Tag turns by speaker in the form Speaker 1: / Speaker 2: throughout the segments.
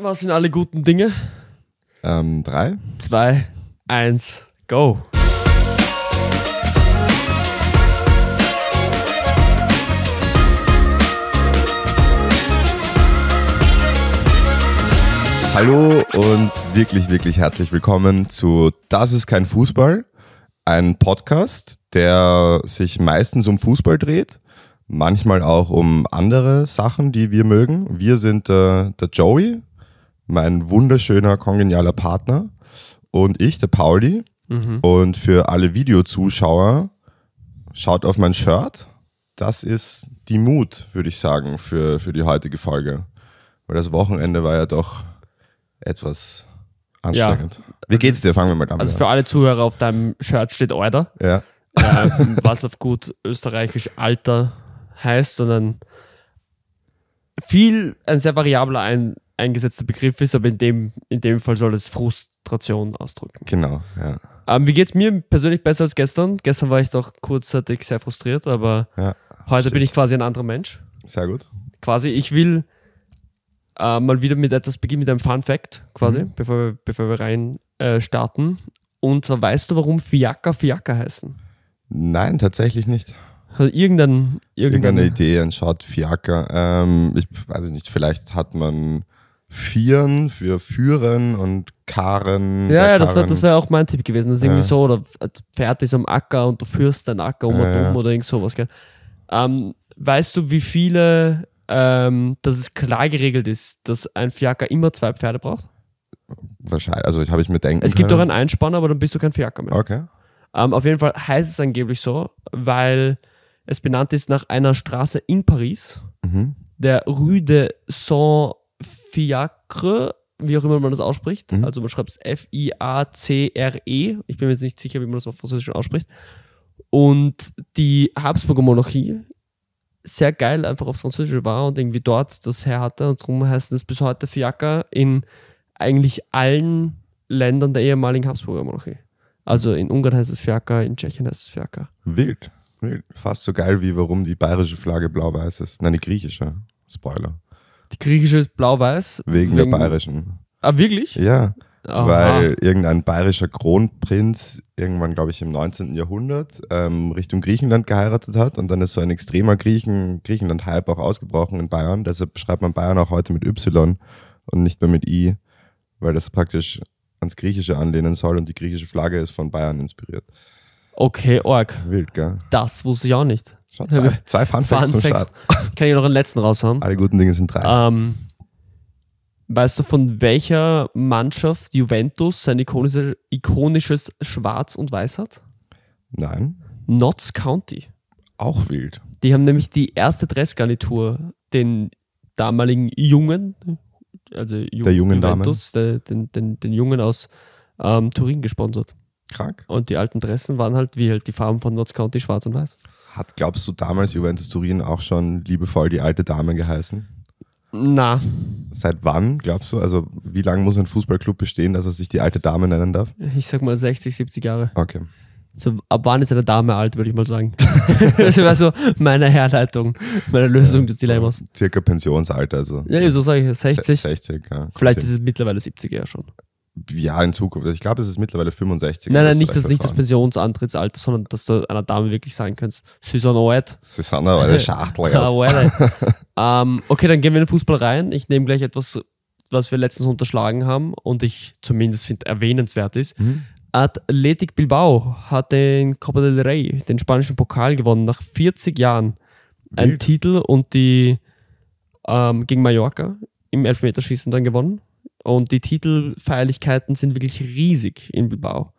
Speaker 1: Was sind alle guten Dinge? Ähm, drei. Zwei, eins, go.
Speaker 2: Hallo und wirklich, wirklich herzlich willkommen zu Das ist kein Fußball, ein Podcast, der sich meistens um Fußball dreht manchmal auch um andere Sachen, die wir mögen. Wir sind äh, der Joey, mein wunderschöner, kongenialer Partner und ich, der Pauli. Mhm. Und für alle Videozuschauer, schaut auf mein Shirt. Das ist die Mut, würde ich sagen, für, für die heutige Folge. Weil das Wochenende war ja doch etwas anstrengend. Ja. Wie geht's dir? Fangen wir mal damit also an. Also für
Speaker 1: alle Zuhörer, auf deinem Shirt steht Order. Ja. Ähm, was auf gut österreichisch Alter heißt, sondern viel, ein sehr variabler ein eingesetzter Begriff ist, aber in dem, in dem Fall soll es Frustration ausdrücken. Genau, ja. Ähm, wie geht es mir persönlich besser als gestern? Gestern war ich doch kurzzeitig sehr frustriert, aber ja, heute bin ich quasi ein anderer Mensch. Sehr gut. Quasi, ich will äh, mal wieder mit etwas beginnen, mit einem Fun Fact quasi, mhm. bevor, wir, bevor wir rein äh, starten. Und zwar weißt du, warum Fiaka Fiaka heißen?
Speaker 2: Nein, tatsächlich nicht. Also irgendein, irgendeine, irgendeine Idee, ein Shot Ähm, ich weiß nicht, vielleicht hat man Vieren für Führen und Karren. Ja, ja das wäre das wär auch mein Tipp gewesen. Das ist irgendwie so,
Speaker 1: oder Pferd ist am Acker und du führst deinen Acker um ja, und um oder irgend sowas. Gell? Ähm, weißt du, wie viele, ähm, dass es klar geregelt ist, dass ein Fiaker immer zwei Pferde braucht?
Speaker 2: Wahrscheinlich, also ich habe ich mir denken Es gibt doch einen
Speaker 1: Einspanner, aber dann bist du kein Fiaker mehr. Okay. Ähm, auf jeden Fall heißt es angeblich so, weil es benannt ist nach einer Straße in Paris, mhm. der Rue de Saint Fiacre, wie auch immer man das ausspricht. Mhm. Also man schreibt es F-I-A-C-R-E. Ich bin mir jetzt nicht sicher, wie man das auf Französisch ausspricht. Und die Habsburger Monarchie sehr geil einfach aufs Französische war und irgendwie dort das Herr hatte. Und darum heißt es bis heute Fiacre in eigentlich allen Ländern der ehemaligen Habsburger Monarchie. Also in Ungarn heißt es Fiacre, in Tschechien heißt es Fiacre.
Speaker 2: Wild. Fast so geil wie warum die bayerische Flagge blau-weiß ist. Nein, die griechische. Spoiler.
Speaker 1: Die griechische ist blau-weiß. Wegen, wegen, der bayerischen.
Speaker 2: Ah, wirklich? Ja. Aha. Weil irgendein bayerischer Kronprinz irgendwann, glaube ich, im 19. Jahrhundert ähm, Richtung Griechenland geheiratet hat und dann ist so ein extremer Griechen, Griechenland-Hype auch ausgebrochen in Bayern. Deshalb schreibt man Bayern auch heute mit Y und nicht mehr mit I, weil das praktisch ans Griechische anlehnen soll und die griechische Flagge ist von Bayern inspiriert. Okay, Org. Wild, gell?
Speaker 1: Das wusste ich auch nicht. Schon zwei, zwei Funfacts Fun zum Start. Kann ich noch einen letzten raushauen? Alle guten Dinge sind drei. Ähm, weißt du, von welcher Mannschaft Juventus sein ikonische, ikonisches Schwarz und Weiß hat? Nein. Notts County. Auch wild. Die haben nämlich die erste Dressgarnitur den damaligen Jungen, also Ju der jungen Juventus, der, den, den, den Jungen aus ähm, Turin gesponsert. Krank. Und die alten Dressen waren halt wie halt die Farben von Notts County schwarz und weiß.
Speaker 2: Hat, glaubst du, damals Juventus Turin auch schon liebevoll die alte Dame geheißen? Na. Seit wann, glaubst du? Also, wie lange muss ein Fußballclub bestehen, dass er sich die alte Dame nennen darf?
Speaker 1: Ich sag mal 60, 70 Jahre. Okay. So, ab wann ist eine Dame alt, würde ich mal sagen. das wäre so meine Herleitung,
Speaker 2: meine Lösung ja, des Dilemmas. Circa Pensionsalter, also. Ja, so sage ich, 60. 60, ja. Vielleicht ist es
Speaker 1: mittlerweile 70
Speaker 2: ja schon ja, in Zukunft. Also ich glaube, es ist mittlerweile 65. Nein, nein, nicht das, nicht das
Speaker 1: Pensionsantrittsalter, sondern dass du einer Dame wirklich sagen kannst, sie sind alt. Sie sind eine alte Schachtel. ähm, okay, dann gehen wir in den Fußball rein. Ich nehme gleich etwas, was wir letztens unterschlagen haben und ich zumindest finde erwähnenswert ist. Mhm. Athletic Bilbao hat den Copa del Rey, den spanischen Pokal gewonnen, nach 40 Jahren. Ein Titel und die ähm, gegen Mallorca im Elfmeterschießen dann gewonnen. Und die Titelfeierlichkeiten sind wirklich riesig in Bilbao.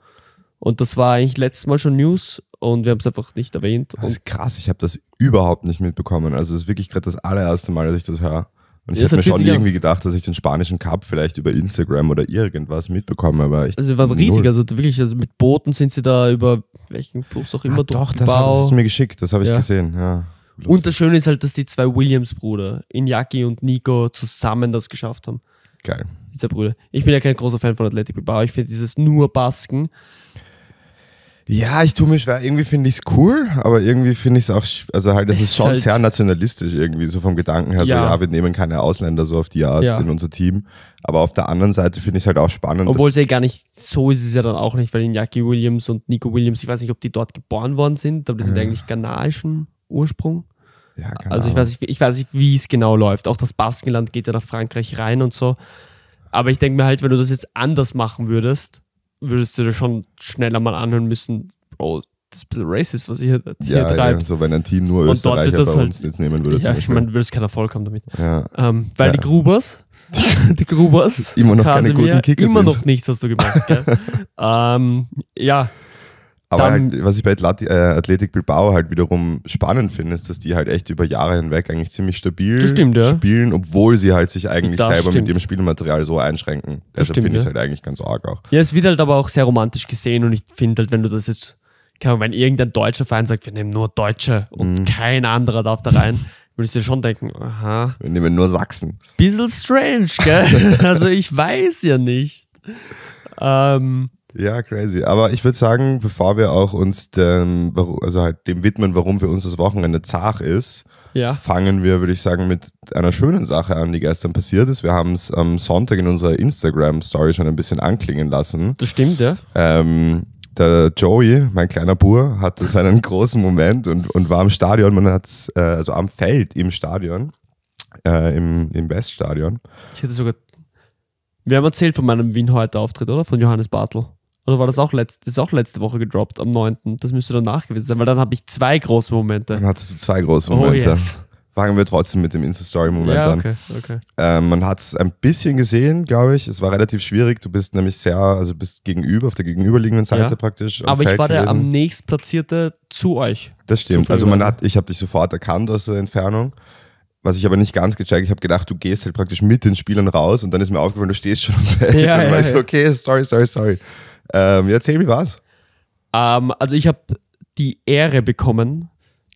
Speaker 1: Und das war eigentlich letztes Mal schon News und wir haben es einfach nicht erwähnt. Das ist
Speaker 2: krass, ich habe das überhaupt nicht mitbekommen. Also es ist wirklich gerade das allererste Mal, dass ich das höre. Und ich ja, hätte mir schon irgendwie gedacht, dass ich den spanischen Cup vielleicht über Instagram oder irgendwas mitbekomme, aber ich. Also war riesig, null. also
Speaker 1: wirklich, also mit Booten sind sie da über welchen Fluss auch ah, immer ah, Doch, das hast du mir geschickt, das habe ich ja. gesehen, ja. Lustig. Und das Schöne ist halt, dass die zwei Williams-Brüder, Iñaki und Nico, zusammen das geschafft haben. Geil
Speaker 2: dieser Brüder. Ich bin
Speaker 1: ja kein großer Fan von Athletic Bilbao. Ich finde dieses nur Basken.
Speaker 2: Ja, ich tue mir schwer. Irgendwie finde ich es cool, aber irgendwie finde ich es auch, also halt, das ist schon halt sehr nationalistisch irgendwie, so vom Gedanken her. Ja. So, ja, wir nehmen keine Ausländer so auf die Art ja. in unser Team. Aber auf der anderen Seite finde ich es halt auch spannend. Obwohl es ja
Speaker 1: gar nicht, so ist es ja dann auch nicht, weil Jackie Williams und Nico Williams, ich weiß nicht, ob die dort geboren worden sind, aber die sind ja. eigentlich ghanaischen Ursprung. Ja, also ich weiß, nicht, ich weiß nicht, wie es genau läuft. Auch das Baskenland geht ja nach Frankreich rein und so. Aber ich denke mir halt, wenn du das jetzt anders machen würdest, würdest du dir schon schneller mal anhören müssen, oh, das ist ein bisschen racist, was ich hier, hier ja, treibe. Ja, so wenn ein Team nur und Österreicher bei halt, uns jetzt nehmen würde. Ja, ich meine, würde es keinen Erfolg haben damit. Ja. Ähm, weil ja. die Grubers, die, Grubers, immer noch Kasimir, keine guten Kicker Immer sind. noch nichts hast du gemerkt, gell? ähm, ja,
Speaker 2: aber halt, was ich bei Atleti, äh, Athletic Bilbao halt wiederum spannend finde, ist, dass die halt echt über Jahre hinweg eigentlich ziemlich stabil stimmt, ja. spielen, obwohl sie halt sich eigentlich das selber stimmt. mit ihrem Spielmaterial so einschränken. Deshalb finde ich es ja. halt eigentlich ganz arg auch.
Speaker 1: Ja, es wird halt aber auch sehr romantisch gesehen und ich finde halt, wenn du das jetzt, keine Ahnung, wenn irgendein deutscher Verein sagt, wir nehmen nur Deutsche und mhm. kein anderer darf da rein, würdest du schon denken, aha.
Speaker 2: Wir nehmen nur Sachsen.
Speaker 1: Bisschen strange, gell? also ich weiß ja nicht. Ähm,
Speaker 2: ja, crazy. Aber ich würde sagen, bevor wir auch uns dem, also halt dem widmen, warum für uns das Wochenende zach ist, ja. fangen wir, würde ich sagen, mit einer schönen Sache an, die gestern passiert ist. Wir haben es am Sonntag in unserer Instagram-Story schon ein bisschen anklingen lassen. Das stimmt, ja. Ähm, der Joey, mein kleiner Bur, hatte seinen großen Moment und, und war im Stadion, man hat's, äh, also am Feld im Stadion, äh, im, im Weststadion.
Speaker 1: Ich hätte sogar. Wir haben erzählt von meinem Wien heute Auftritt, oder? Von Johannes Bartel. Oder war das auch letzte, ist auch letzte Woche gedroppt am 9. Das müsste danach gewesen sein, weil dann habe ich zwei große Momente. Dann
Speaker 2: hattest du zwei große oh, Momente. Oh yes. Fangen wir trotzdem mit dem Insta-Story-Moment ja, okay, an. Okay. Ähm, man hat es ein bisschen gesehen, glaube ich. Es war relativ schwierig. Du bist nämlich sehr, also bist gegenüber, auf der gegenüberliegenden Seite ja. praktisch. Aber Feld ich war gewesen. der am
Speaker 1: nächstplatzierte zu euch. Das stimmt. Also man
Speaker 2: hat, ich habe dich sofort erkannt aus der Entfernung. Was ich aber nicht ganz gecheckt, ich habe gedacht, du gehst halt praktisch mit den Spielern raus und dann ist mir aufgefallen, du stehst schon am Feld ja, und ja, weißt, okay, sorry, sorry, sorry. Ähm, erzähl, wie war's?
Speaker 1: Ähm, also ich habe die Ehre bekommen,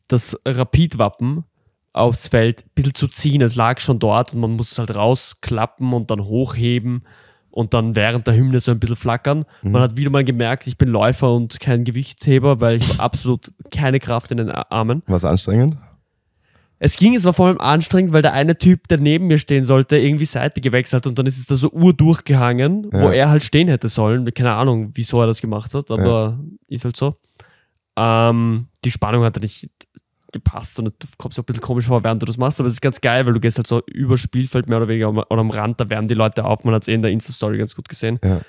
Speaker 1: das Rapid-Wappen aufs Feld ein bisschen zu ziehen. Es lag schon dort und man muss es halt rausklappen und dann hochheben und dann während der Hymne so ein bisschen flackern. Mhm. Man hat wieder mal gemerkt, ich bin Läufer und kein Gewichtheber, weil ich absolut keine Kraft in den Armen.
Speaker 2: Was anstrengend?
Speaker 1: Es ging, es war vor allem anstrengend, weil der eine Typ, der neben mir stehen sollte, irgendwie Seite gewechselt hat und dann ist es da so Uhr durchgehangen, ja. wo er halt stehen hätte sollen. Keine Ahnung, wieso er das gemacht hat, aber ja. ist halt so. Ähm, die Spannung hat er nicht gepasst und du kommst auch ein bisschen komisch vor, während du das machst, aber es ist ganz geil, weil du gehst halt so über Spielfeld mehr oder weniger oder am Rand, da wärmen die Leute auf, man hat es eh in der Insta-Story ganz gut gesehen. Ja.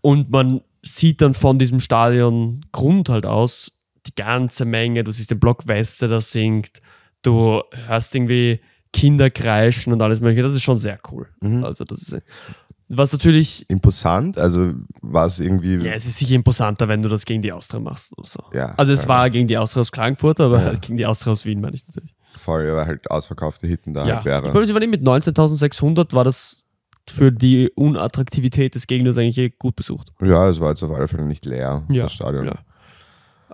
Speaker 1: Und man sieht dann von diesem Stadion Grund halt aus die ganze Menge, du siehst den Block Weste, der singt, du hörst irgendwie Kinder kreischen und alles mögliche. Das ist schon sehr cool. Mhm. Also
Speaker 2: das ist, was natürlich. Imposant? Also war es irgendwie. Ja, es
Speaker 1: ist sicher imposanter, wenn du das gegen die Austria machst oder so. Ja, also es ja. war gegen die Austria aus Klagenfurt, aber ja. gegen die Austria aus Wien meine ich natürlich.
Speaker 2: Vorher aber halt ausverkaufte Hitten da ja. halt wäre. Ich
Speaker 1: meine, mit 19.600 war das für die Unattraktivität des Gegners eigentlich gut besucht.
Speaker 2: Ja, es war jetzt auf alle Fälle nicht leer, das Stadion.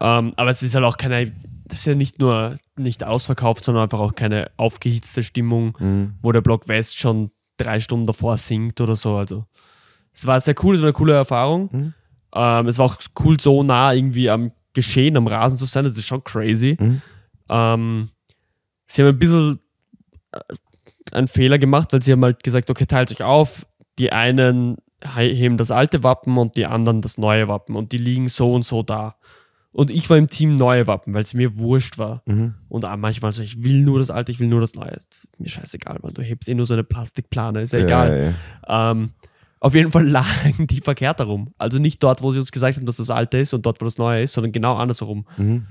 Speaker 1: Ähm, aber es ist halt auch keine das ist ja nicht nur nicht ausverkauft, sondern einfach auch keine aufgehitzte Stimmung, mhm. wo der Block West schon drei Stunden davor singt oder so. Also es war sehr cool, es war eine coole Erfahrung. Mhm. Ähm, es war auch cool, so nah irgendwie am Geschehen, am Rasen zu sein. Das ist schon crazy. Mhm. Ähm, sie haben ein bisschen äh, einen Fehler gemacht, weil sie haben halt gesagt, okay, teilt euch auf. Die einen heben das alte Wappen und die anderen das neue Wappen und die liegen so und so da. Und ich war im Team neue Wappen, weil es mir wurscht war. Mhm. Und auch manchmal so, ich will nur das alte, ich will nur das neue. Mir scheißegal, man, du hebst eh nur so eine Plastikplane, ist ja, ja egal. Ja. Ähm, auf jeden Fall lagen die verkehrt herum. Also nicht dort, wo sie uns gesagt haben, dass das alte ist und dort, wo das neue ist, sondern genau andersherum. Mhm.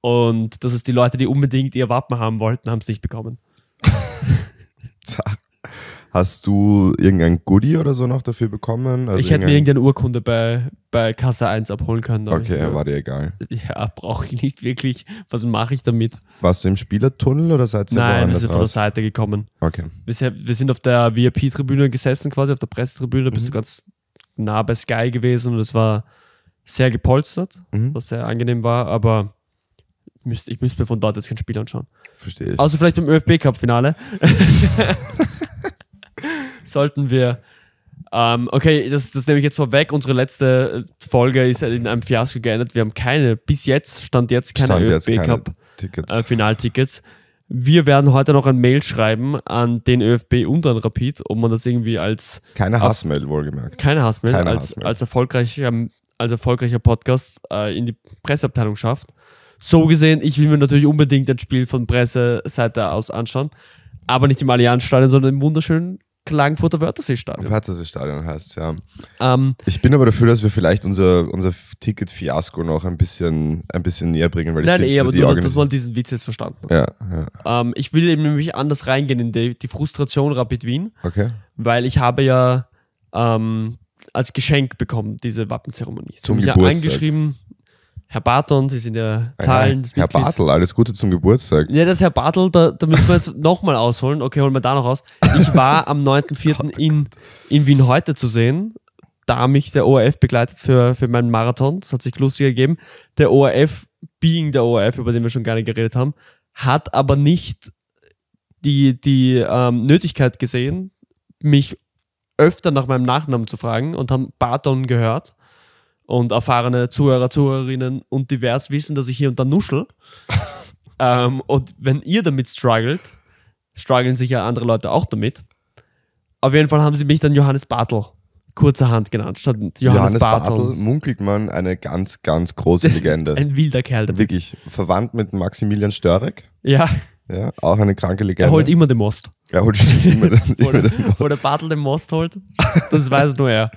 Speaker 1: Und das ist die Leute, die unbedingt ihr Wappen haben wollten, haben es nicht bekommen.
Speaker 2: Zack. Hast du irgendein Goodie oder so noch dafür bekommen? Also ich hätte mir
Speaker 1: irgendeine Urkunde bei, bei Kasse 1 abholen können. Okay, so, war dir egal. Ja, brauche ich nicht wirklich. Was mache ich damit?
Speaker 2: Warst du im Spielertunnel oder seid ihr Nein, wir sind raus? von der Seite gekommen.
Speaker 1: Okay. Wir sind auf der VIP-Tribüne gesessen, quasi auf der Pressetribüne. Mhm. Bist du mhm. ganz nah bei Sky gewesen und es war sehr gepolstert, mhm. was sehr angenehm war, aber ich müsste mir von dort jetzt kein Spiel anschauen. Verstehe ich. Außer vielleicht beim ÖFB-Cup-Finale. sollten wir. Ähm, okay, das, das nehme ich jetzt vorweg. Unsere letzte Folge ist in einem Fiasko geendet. Wir haben keine, bis jetzt, stand jetzt keine ÖFB-Cup-Finaltickets. Äh, wir werden heute noch ein Mail schreiben an den ÖFB und an Rapid, ob man das irgendwie als. Keine Hassmail, wohlgemerkt. Keine Hassmail, keine als, Hassmail. als, erfolgreicher, als erfolgreicher Podcast äh, in die Presseabteilung schafft. So gesehen, ich will mir natürlich unbedingt ein Spiel von Presseseite aus anschauen. Aber nicht im Allianzstadion, sondern im wunderschönen Klagenfurter Wörthersee-Stadion.
Speaker 2: Wörthersee-Stadion heißt ja. Ähm, ich bin aber dafür, dass wir vielleicht unser, unser Ticket-Fiasko noch ein bisschen, ein bisschen näher bringen. Weil nein, ich eh, aber nur, dass man diesen Witz jetzt verstanden hat. Ja, ja.
Speaker 1: Ähm, ich will eben nämlich anders reingehen in die, die Frustration Rapid Wien. Okay. Weil ich habe ja ähm, als Geschenk bekommen diese Wappenzeremonie. Sie Zum haben mich ja angeschrieben Herr Barton, Sie sind ja Zahlen. Herr Mitglied.
Speaker 2: Bartel, alles Gute zum Geburtstag.
Speaker 1: Ja, das ist Herr Bartel, da, da müssen wir jetzt nochmal ausholen. Okay, holen wir da noch aus. Ich war am 9.4. in, in Wien heute zu sehen, da mich der ORF begleitet für, für meinen Marathon. Das hat sich lustig ergeben. Der ORF, being der ORF, über den wir schon gerne geredet haben, hat aber nicht die, die ähm, Nötigkeit gesehen, mich öfter nach meinem Nachnamen zu fragen und haben Barton gehört und erfahrene Zuhörer, Zuhörerinnen und divers wissen, dass ich hier und da nuschel. ähm, und wenn ihr damit struggelt, strugglen sicher andere Leute auch damit. Auf jeden Fall haben sie mich dann Johannes Bartel kurzerhand genannt, statt Johannes, Johannes Bartel. Bartel
Speaker 2: munkelt man eine ganz, ganz große Legende. Ein wilder Kerl. Damit. Wirklich. Verwandt mit Maximilian Störek. Ja. Ja, auch eine kranke Legende. Er holt immer den Most. Er holt immer den, immer den Most. Wo der Bartel
Speaker 1: den Most holt,
Speaker 2: das weiß nur er.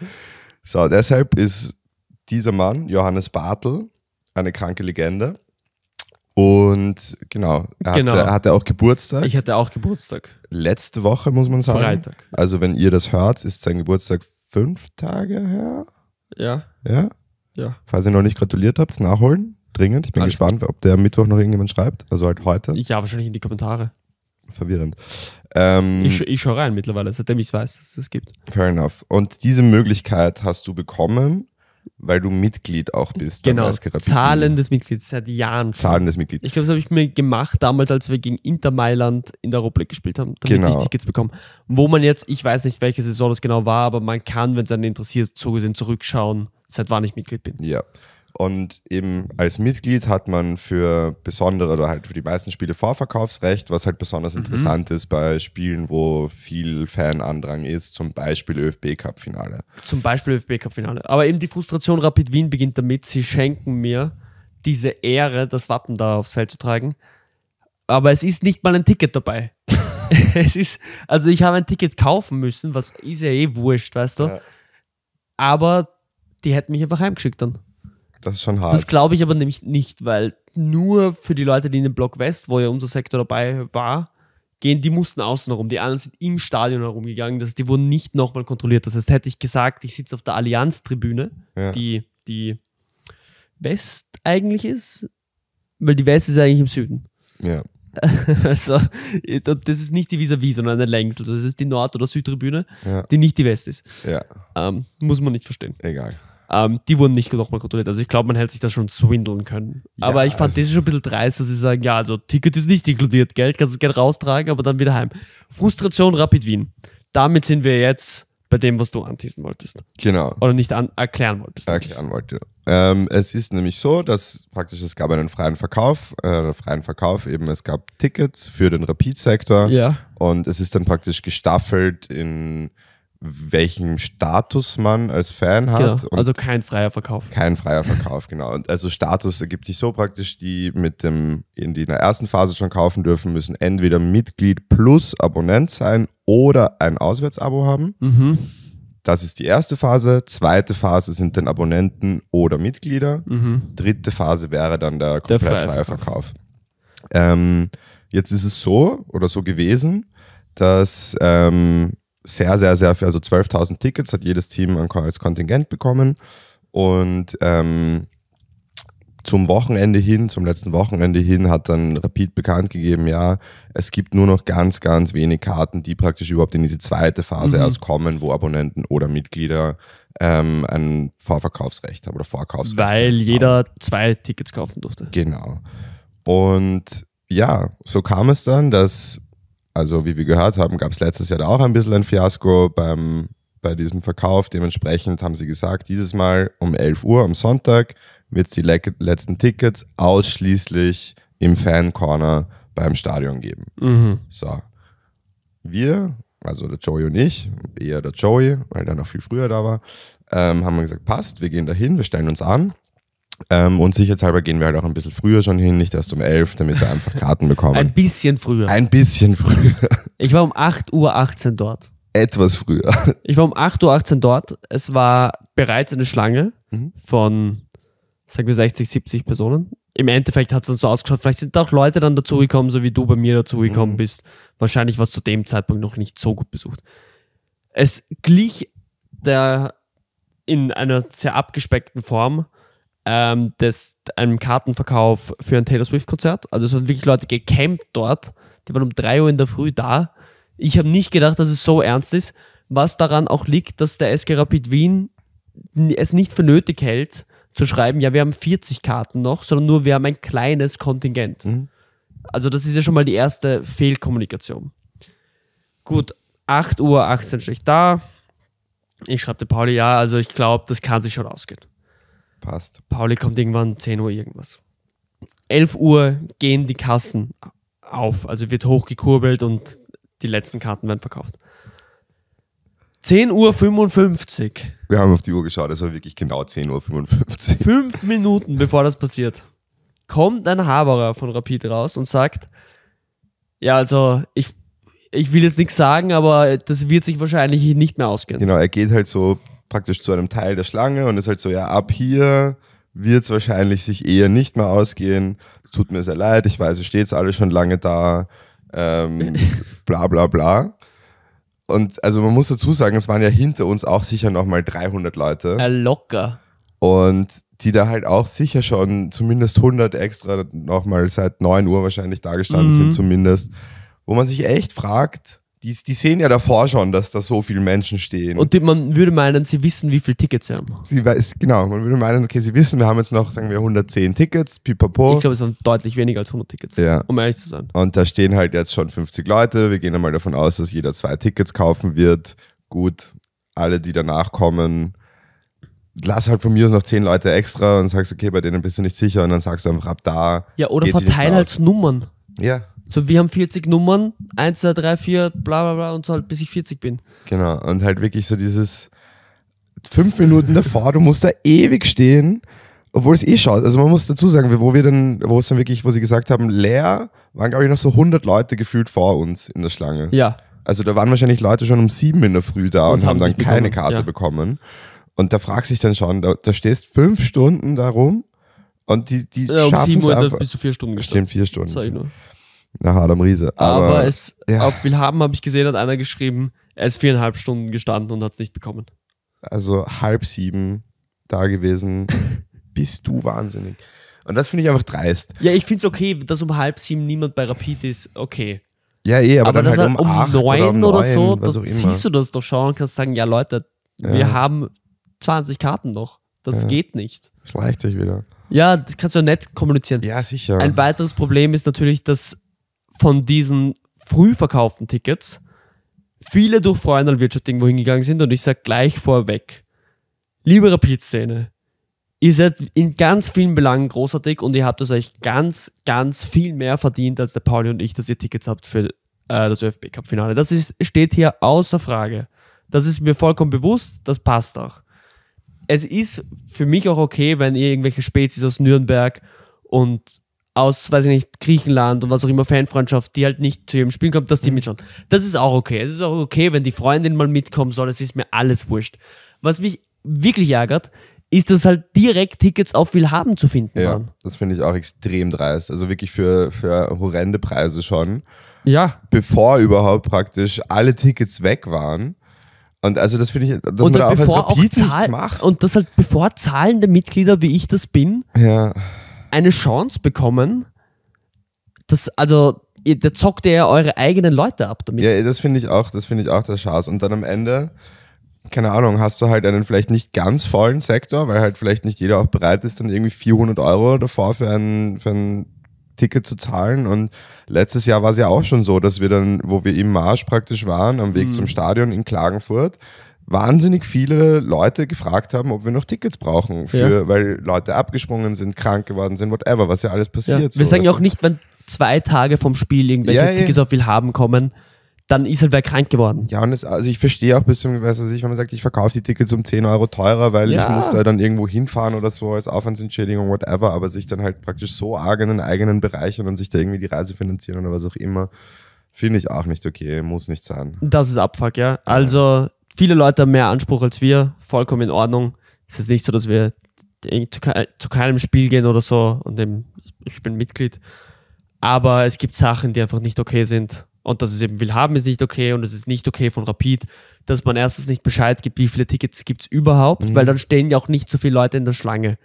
Speaker 2: So, deshalb ist dieser Mann, Johannes Bartel, eine kranke Legende. Und genau, er genau. Hatte, hatte auch Geburtstag. Ich hatte auch Geburtstag. Letzte Woche, muss man sagen. Freitag. Also, wenn ihr das hört, ist sein Geburtstag fünf Tage her. Ja. Ja? Ja. Falls ihr noch nicht gratuliert habt, nachholen. Dringend. Ich bin also gespannt, ob der Mittwoch noch irgendjemand schreibt. Also halt heute.
Speaker 1: Ja, wahrscheinlich in die Kommentare.
Speaker 2: Verwirrend. Ähm, ich,
Speaker 1: ich schaue rein mittlerweile, seitdem ich weiß, dass es das gibt.
Speaker 2: Fair enough. Und diese Möglichkeit hast du bekommen weil du Mitglied auch bist. Genau, zahlendes
Speaker 1: Mitglied, seit Jahren schon. Zahlendes Mitglied. Ich glaube, das habe ich mir gemacht damals, als wir gegen Inter Mailand in der Europa gespielt haben, damit genau. ich Tickets bekomme. Wo man jetzt, ich weiß nicht, welche Saison das genau war, aber man kann, wenn es einen interessiert, so gesehen zurückschauen, seit wann ich Mitglied bin.
Speaker 2: Ja. Und eben als Mitglied hat man für besondere oder halt für die meisten Spiele Vorverkaufsrecht, was halt besonders mhm. interessant ist bei Spielen, wo viel Fanandrang ist, zum Beispiel ÖFB-Cup-Finale.
Speaker 1: Zum Beispiel ÖFB-Cup-Finale. Aber eben die Frustration Rapid Wien beginnt damit, sie schenken mir diese Ehre, das Wappen da aufs Feld zu tragen. Aber es ist nicht mal ein Ticket dabei. es ist, also ich habe ein Ticket kaufen müssen, was ist ja eh wurscht, weißt du. Ja. Aber die hätten mich einfach heimgeschickt dann.
Speaker 2: Das ist schon hart. Das
Speaker 1: glaube ich aber nämlich nicht, weil nur für die Leute, die in dem Block West, wo ja unser Sektor dabei war, gehen, die mussten außen herum. Die anderen sind im Stadion herumgegangen. Das heißt, die wurden nicht nochmal kontrolliert. Das heißt, hätte ich gesagt, ich sitze auf der Allianz-Tribüne, ja. die, die West eigentlich ist, weil die West ist eigentlich im Süden. Ja. also, das ist nicht die Vis-a-vis, -vis, sondern eine Längs. Also, es ist die Nord- oder Südtribüne, ja. die nicht die West ist. Ja. Ähm, muss man nicht verstehen. Egal. Ähm, die wurden nicht nochmal kontrolliert. Also ich glaube, man hätte sich das schon swindeln können. Ja, aber ich fand also das ist schon ein bisschen dreist, dass sie sagen, ja, also Ticket ist nicht inkludiert, Geld kannst du gerne raustragen, aber dann wieder heim. Frustration Rapid Wien. Damit sind wir jetzt bei dem, was du antesen wolltest. Genau. Oder nicht an, erklären wolltest. Erklären
Speaker 2: wollte. Ähm, es ist nämlich so, dass praktisch es gab einen freien Verkauf, äh, freien Verkauf eben, es gab Tickets für den Rapid-Sektor. Ja. Und es ist dann praktisch gestaffelt in welchen Status man als Fan hat. Genau, also kein
Speaker 1: freier Verkauf.
Speaker 2: Kein freier Verkauf, genau. Und also Status ergibt sich so praktisch, die mit dem, in die in der ersten Phase schon kaufen dürfen, müssen entweder Mitglied plus Abonnent sein oder ein Auswärtsabo haben. Mhm. Das ist die erste Phase. Zweite Phase sind dann Abonnenten oder Mitglieder. Mhm. Dritte Phase wäre dann der komplett der freie, freie Verkauf. Verkauf. Ähm, jetzt ist es so oder so gewesen, dass ähm, sehr, sehr, sehr viel, also 12.000 Tickets hat jedes Team als Kontingent bekommen und ähm, zum Wochenende hin, zum letzten Wochenende hin, hat dann Rapid bekannt gegeben, ja, es gibt nur noch ganz, ganz wenig Karten, die praktisch überhaupt in diese zweite Phase mhm. erst kommen, wo Abonnenten oder Mitglieder ähm, ein Vorverkaufsrecht haben oder Vorkaufsrecht Weil
Speaker 1: haben. jeder zwei Tickets kaufen durfte.
Speaker 2: Genau. Und ja, so kam es dann, dass also wie wir gehört haben, gab es letztes Jahr da auch ein bisschen ein Fiasko beim, bei diesem Verkauf. Dementsprechend haben sie gesagt, dieses Mal um 11 Uhr am Sonntag wird es die le letzten Tickets ausschließlich im Fan-Corner beim Stadion geben. Mhm. So. Wir, also der Joey und ich, eher der Joey, weil der noch viel früher da war, ähm, haben wir gesagt, passt, wir gehen dahin, wir stellen uns an. Ähm, und sicherheitshalber gehen wir halt auch ein bisschen früher schon hin, nicht erst um 11, damit wir einfach Karten bekommen. Ein bisschen früher. Ein bisschen früher.
Speaker 1: Ich war um 8.18 Uhr dort. Etwas früher. Ich war um 8.18 Uhr dort. Es war bereits eine Schlange mhm. von, sagen wir, 60, 70 Personen. Im Endeffekt hat es dann so ausgeschaut. Vielleicht sind auch Leute dann dazugekommen, so wie du bei mir dazugekommen mhm. bist. Wahrscheinlich war es zu dem Zeitpunkt noch nicht so gut besucht. Es glich der in einer sehr abgespeckten Form ähm, des, einem Kartenverkauf für ein Taylor Swift-Konzert. Also es waren wirklich Leute gecampt dort. Die waren um 3 Uhr in der Früh da. Ich habe nicht gedacht, dass es so ernst ist, was daran auch liegt, dass der SG Rapid Wien es nicht für nötig hält, zu schreiben, ja, wir haben 40 Karten noch, sondern nur wir haben ein kleines Kontingent. Mhm. Also das ist ja schon mal die erste Fehlkommunikation. Gut, 8 Uhr, 18 schlecht da. Ich schreibe Pauli, ja, also ich glaube, das kann sich schon ausgehen. Passt. Pauli kommt irgendwann 10 Uhr irgendwas. 11 Uhr gehen die Kassen auf, also wird hochgekurbelt und die letzten Karten werden verkauft.
Speaker 2: 10.55 Uhr. Wir haben auf die Uhr geschaut, es war wirklich genau 10.55
Speaker 1: Uhr. Fünf Minuten bevor das passiert, kommt ein Haberer von Rapid raus und sagt, ja,
Speaker 2: also ich, ich will jetzt nichts sagen, aber das wird sich wahrscheinlich nicht mehr ausgehen. Genau, er geht halt so praktisch zu einem Teil der Schlange und ist halt so, ja, ab hier wird es wahrscheinlich sich eher nicht mehr ausgehen. Es tut mir sehr leid, ich weiß, es steht alles schon lange da, ähm, mhm. bla bla bla. Und also man muss dazu sagen, es waren ja hinter uns auch sicher nochmal 300 Leute. Ja, locker. Und die da halt auch sicher schon zumindest 100 extra nochmal seit 9 Uhr wahrscheinlich da gestanden mhm. sind, zumindest. Wo man sich echt fragt, die, die sehen ja davor schon, dass da so viele Menschen stehen. Und die, man würde meinen, sie wissen, wie viele Tickets sie haben. Sie weiß, genau, man würde meinen, okay, sie wissen, wir haben jetzt noch, sagen wir, 110 Tickets, pipapo. Ich glaube, es sind deutlich weniger als 100 Tickets, ja. um ehrlich zu sein. Und da stehen halt jetzt schon 50 Leute. Wir gehen einmal davon aus, dass jeder zwei Tickets kaufen wird. Gut, alle, die danach kommen, lass halt von mir aus noch 10 Leute extra und sagst, okay, bei denen bist du nicht sicher und dann sagst du einfach ab da. Ja, oder verteile halt Nummern. Ja.
Speaker 1: So, wir haben 40 Nummern, 1, 2, 3, 4, bla bla bla und so halt, bis ich 40 bin.
Speaker 2: Genau, und halt wirklich so dieses fünf Minuten davor, du musst da ewig stehen, obwohl es eh schaut. Also man muss dazu sagen, wo wir dann, wo es dann wirklich, wo sie gesagt haben, leer, waren glaube ich noch so 100 Leute gefühlt vor uns in der Schlange. Ja. Also da waren wahrscheinlich Leute schon um sieben in der Früh da und, und haben, dann keine bekommen. Karte ja. bekommen. Und da fragst du dich dann schon, da, da stehst fünf Stunden da rum und die, die ja, um schaffen es einfach. bist du vier Stunden gestanden. Stimmt, vier Stunden. Sag ich nur. Nach Adam Riese. Aber, aber es, ja.
Speaker 1: auf Willhaben habe ich gesehen, hat einer geschrieben, er ist viereinhalb Stunden gestanden und hat es nicht bekommen.
Speaker 2: Also halb sieben da gewesen. Bist du wahnsinnig. Und das finde ich einfach dreist. Ja, ich finde es okay, dass um halb sieben niemand bei Rapid ist. Okay. Ja, eh, aber, aber dann halt um, um acht neun oder, um oder so, dann siehst du
Speaker 1: das doch schon und kannst sagen, ja Leute, ja. wir haben 20 Karten noch. Das ja. geht nicht.
Speaker 2: Schleicht sich wieder.
Speaker 1: Ja, das kannst du ja nett kommunizieren. Ja, sicher. Ein weiteres Problem ist natürlich, dass von diesen früh verkauften Tickets viele durch Freunde und Wirtschaft irgendwo hingegangen sind und ich sage gleich vorweg, liebe Rapid-Szene, ihr seid in ganz vielen Belangen großartig und ihr habt es euch ganz, ganz viel mehr verdient als der Pauli und ich, dass ihr Tickets habt für äh, das ÖFB Cup-Finale. Das ist, steht hier außer Frage. Das ist mir vollkommen bewusst, das passt auch. Es ist für mich auch okay, wenn ihr irgendwelche Spezies aus Nürnberg und aus, weiß ich nicht, Griechenland und was auch immer, Fanfreundschaft, die halt nicht zu jedem Spiel kommt, dass die mhm. mitschauen. Das ist auch okay. Es ist auch okay, wenn die Freundin mal mitkommen soll, es ist mir alles wurscht. Was mich wirklich ärgert, ist, dass halt direkt Tickets auf Willhaben zu finden ja, waren.
Speaker 2: Das finde ich auch extrem dreist. Also wirklich für, für horrende Preise schon. Ja. Bevor überhaupt praktisch alle Tickets weg waren. Und also das finde ich, dass und man da auch als Rapid auch nichts macht.
Speaker 1: Und das halt bevor zahlende Mitglieder, wie ich das bin,
Speaker 2: ja eine Chance bekommen, das, also, ihr, da zockt ihr ja eure eigenen Leute ab damit. Ja, das finde ich auch, das finde ich auch das Schaß. Und dann am Ende, keine Ahnung, hast du halt einen vielleicht nicht ganz vollen Sektor, weil halt vielleicht nicht jeder auch bereit ist, dann irgendwie 400 Euro davor für ein, für ein Ticket zu zahlen. Und letztes Jahr war es ja auch schon so, dass wir dann, wo wir im Marsch praktisch waren, am Weg mhm. zum Stadion in Klagenfurt, wahnsinnig viele Leute gefragt haben, ob wir noch Tickets brauchen, für, ja. weil Leute abgesprungen sind, krank geworden sind, whatever, was ja alles passiert. Ja. Wir so. sagen ja auch
Speaker 1: nicht, wenn zwei Tage vom Spiel irgendwelche ja, Tickets auf will
Speaker 2: haben kommen, dann ist halt wer krank geworden. Ja, und es, also ich verstehe auch bis zum also ich, wenn man sagt, ich verkaufe die Tickets um 10 Euro teurer, weil ich muss da dann irgendwo hinfahren oder so als Aufwandsentschädigung, whatever, aber sich dann halt praktisch so arg in den eigenen Bereichen und sich da irgendwie die Reise finanzieren oder was auch immer. Finde ich auch nicht okay, muss nicht sein.
Speaker 1: Das ist Abfuck, ja. Also viele Leute haben mehr Anspruch als wir, vollkommen in Ordnung. Es ist nicht so, dass wir zu, keinem Spiel gehen oder so und dem, ich bin Mitglied. Aber es gibt Sachen, die einfach nicht okay sind. Und dass es eben will haben, ist nicht okay und es ist nicht okay von Rapid, dass man erstens nicht Bescheid gibt, wie viele Tickets gibt es überhaupt, mhm. weil dann stehen ja auch nicht so viele Leute in der Schlange.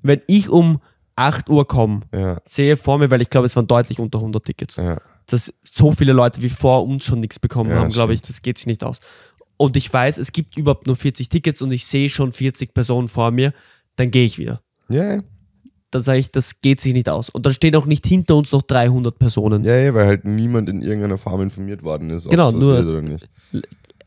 Speaker 1: Wenn ich um 8 Uhr komme, ja. sehe vor mir, weil ich glaube, es waren deutlich unter 100 Tickets. Ja dass so viele Leute wie vor uns schon nichts bekommen ja, haben, glaube ich, das geht sich nicht aus und ich weiß, es gibt überhaupt nur 40 Tickets und ich sehe schon 40 Personen vor mir, dann gehe ich wieder. Ja. Yeah. Dann sage ich, das geht sich nicht aus. Und dann stehen auch nicht hinter uns noch 300 Personen. Ja, ja, weil halt niemand in irgendeiner
Speaker 2: Form informiert worden ist, ob genau, es nur, oder nicht.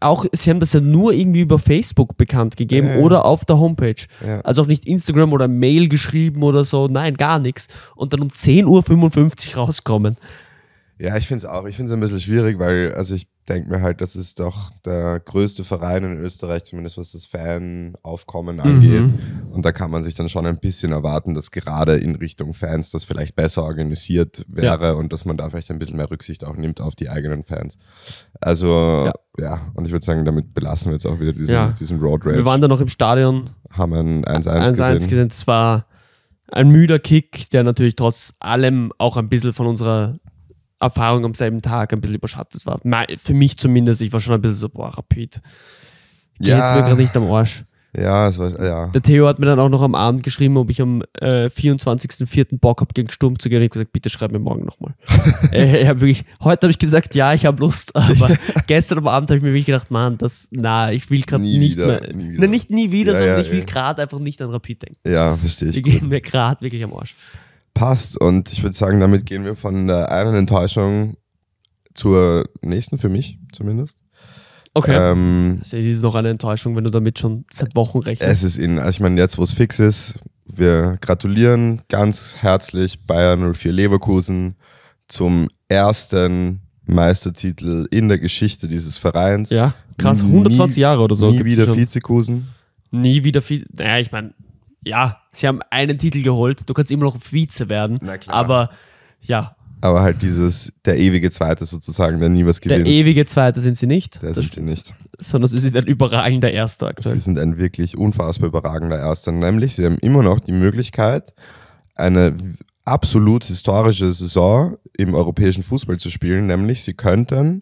Speaker 1: Auch, sie haben das ja nur irgendwie über Facebook bekannt gegeben yeah. oder auf der Homepage. Yeah. Also auch nicht Instagram oder Mail geschrieben oder so. Nein, gar nichts. Und dann um 10.55 Uhr rauskommen.
Speaker 2: Ja, ich finde es auch. Ich finde es ein bisschen schwierig, weil, also ich denke mir halt, das ist doch der größte Verein in Österreich, zumindest was das Fanaufkommen angeht. Mhm. Und da kann man sich dann schon ein bisschen erwarten, dass gerade in Richtung Fans das vielleicht besser organisiert wäre ja. und dass man da vielleicht ein bisschen mehr Rücksicht auch nimmt auf die eigenen Fans. Also, ja, ja. und ich würde sagen, damit belassen wir jetzt auch wieder diesen, ja. diesen Road Rage. Wir waren da noch im Stadion. Haben ein 1-1 gesehen. 1-1 gesehen.
Speaker 1: Es war ein müder Kick, der natürlich trotz allem auch ein bisschen von unserer Erfahrung am selben Tag ein bisschen überschattet war. Für mich zumindest, ich war schon ein bisschen so, boah, rapid. Geht's ja. mir gerade nicht am Arsch.
Speaker 2: Ja, es war, ja. Der
Speaker 1: Theo hat mir dann auch noch am Abend geschrieben, ob ich am äh, 24.04. Bock habe, gegen Sturm zu gehen. Ich habe gesagt, bitte schreib mir morgen nochmal. äh, hab heute habe ich gesagt, ja, ich habe Lust, aber gestern am Abend habe ich mir wirklich gedacht, Mann, das, na, ich will gerade nicht wieder, mehr. Nie na, nicht nie wieder, ja, sondern ja, ich will gerade einfach nicht an Rapid denken. Ja, verstehe ich. Die gehen mir gerade wirklich am Arsch
Speaker 2: passt. Und ich würde sagen, damit gehen wir von der einen Enttäuschung zur nächsten, für mich zumindest. Okay. Ähm, ist
Speaker 1: es noch eine Enttäuschung, wenn du damit schon seit Wochen rechnest? Es ist
Speaker 2: in, also ich meine, jetzt wo es fix ist, wir gratulieren ganz herzlich Bayern 04 Leverkusen zum ersten Meistertitel in der Geschichte dieses Vereins. Ja, krass, 120 nie, Jahre oder so. Nie wieder Vizekusen.
Speaker 1: Nie wieder Vizekusen. Naja, ich meine, ja, sie haben einen Titel geholt. Du kannst immer noch Vize werden. Na klar. Aber ja.
Speaker 2: Aber halt dieses, der ewige Zweite sozusagen, der nie was gewinnt. Der
Speaker 1: ewige Zweite sind sie nicht. Der sind sie nicht. Sondern sie sind ein überragender Erster.
Speaker 2: Aktuell. Sie sind ein wirklich unfassbar überragender Erster. Nämlich, sie haben immer noch die Möglichkeit, eine absolut historische Saison im europäischen Fußball zu spielen. Nämlich, sie könnten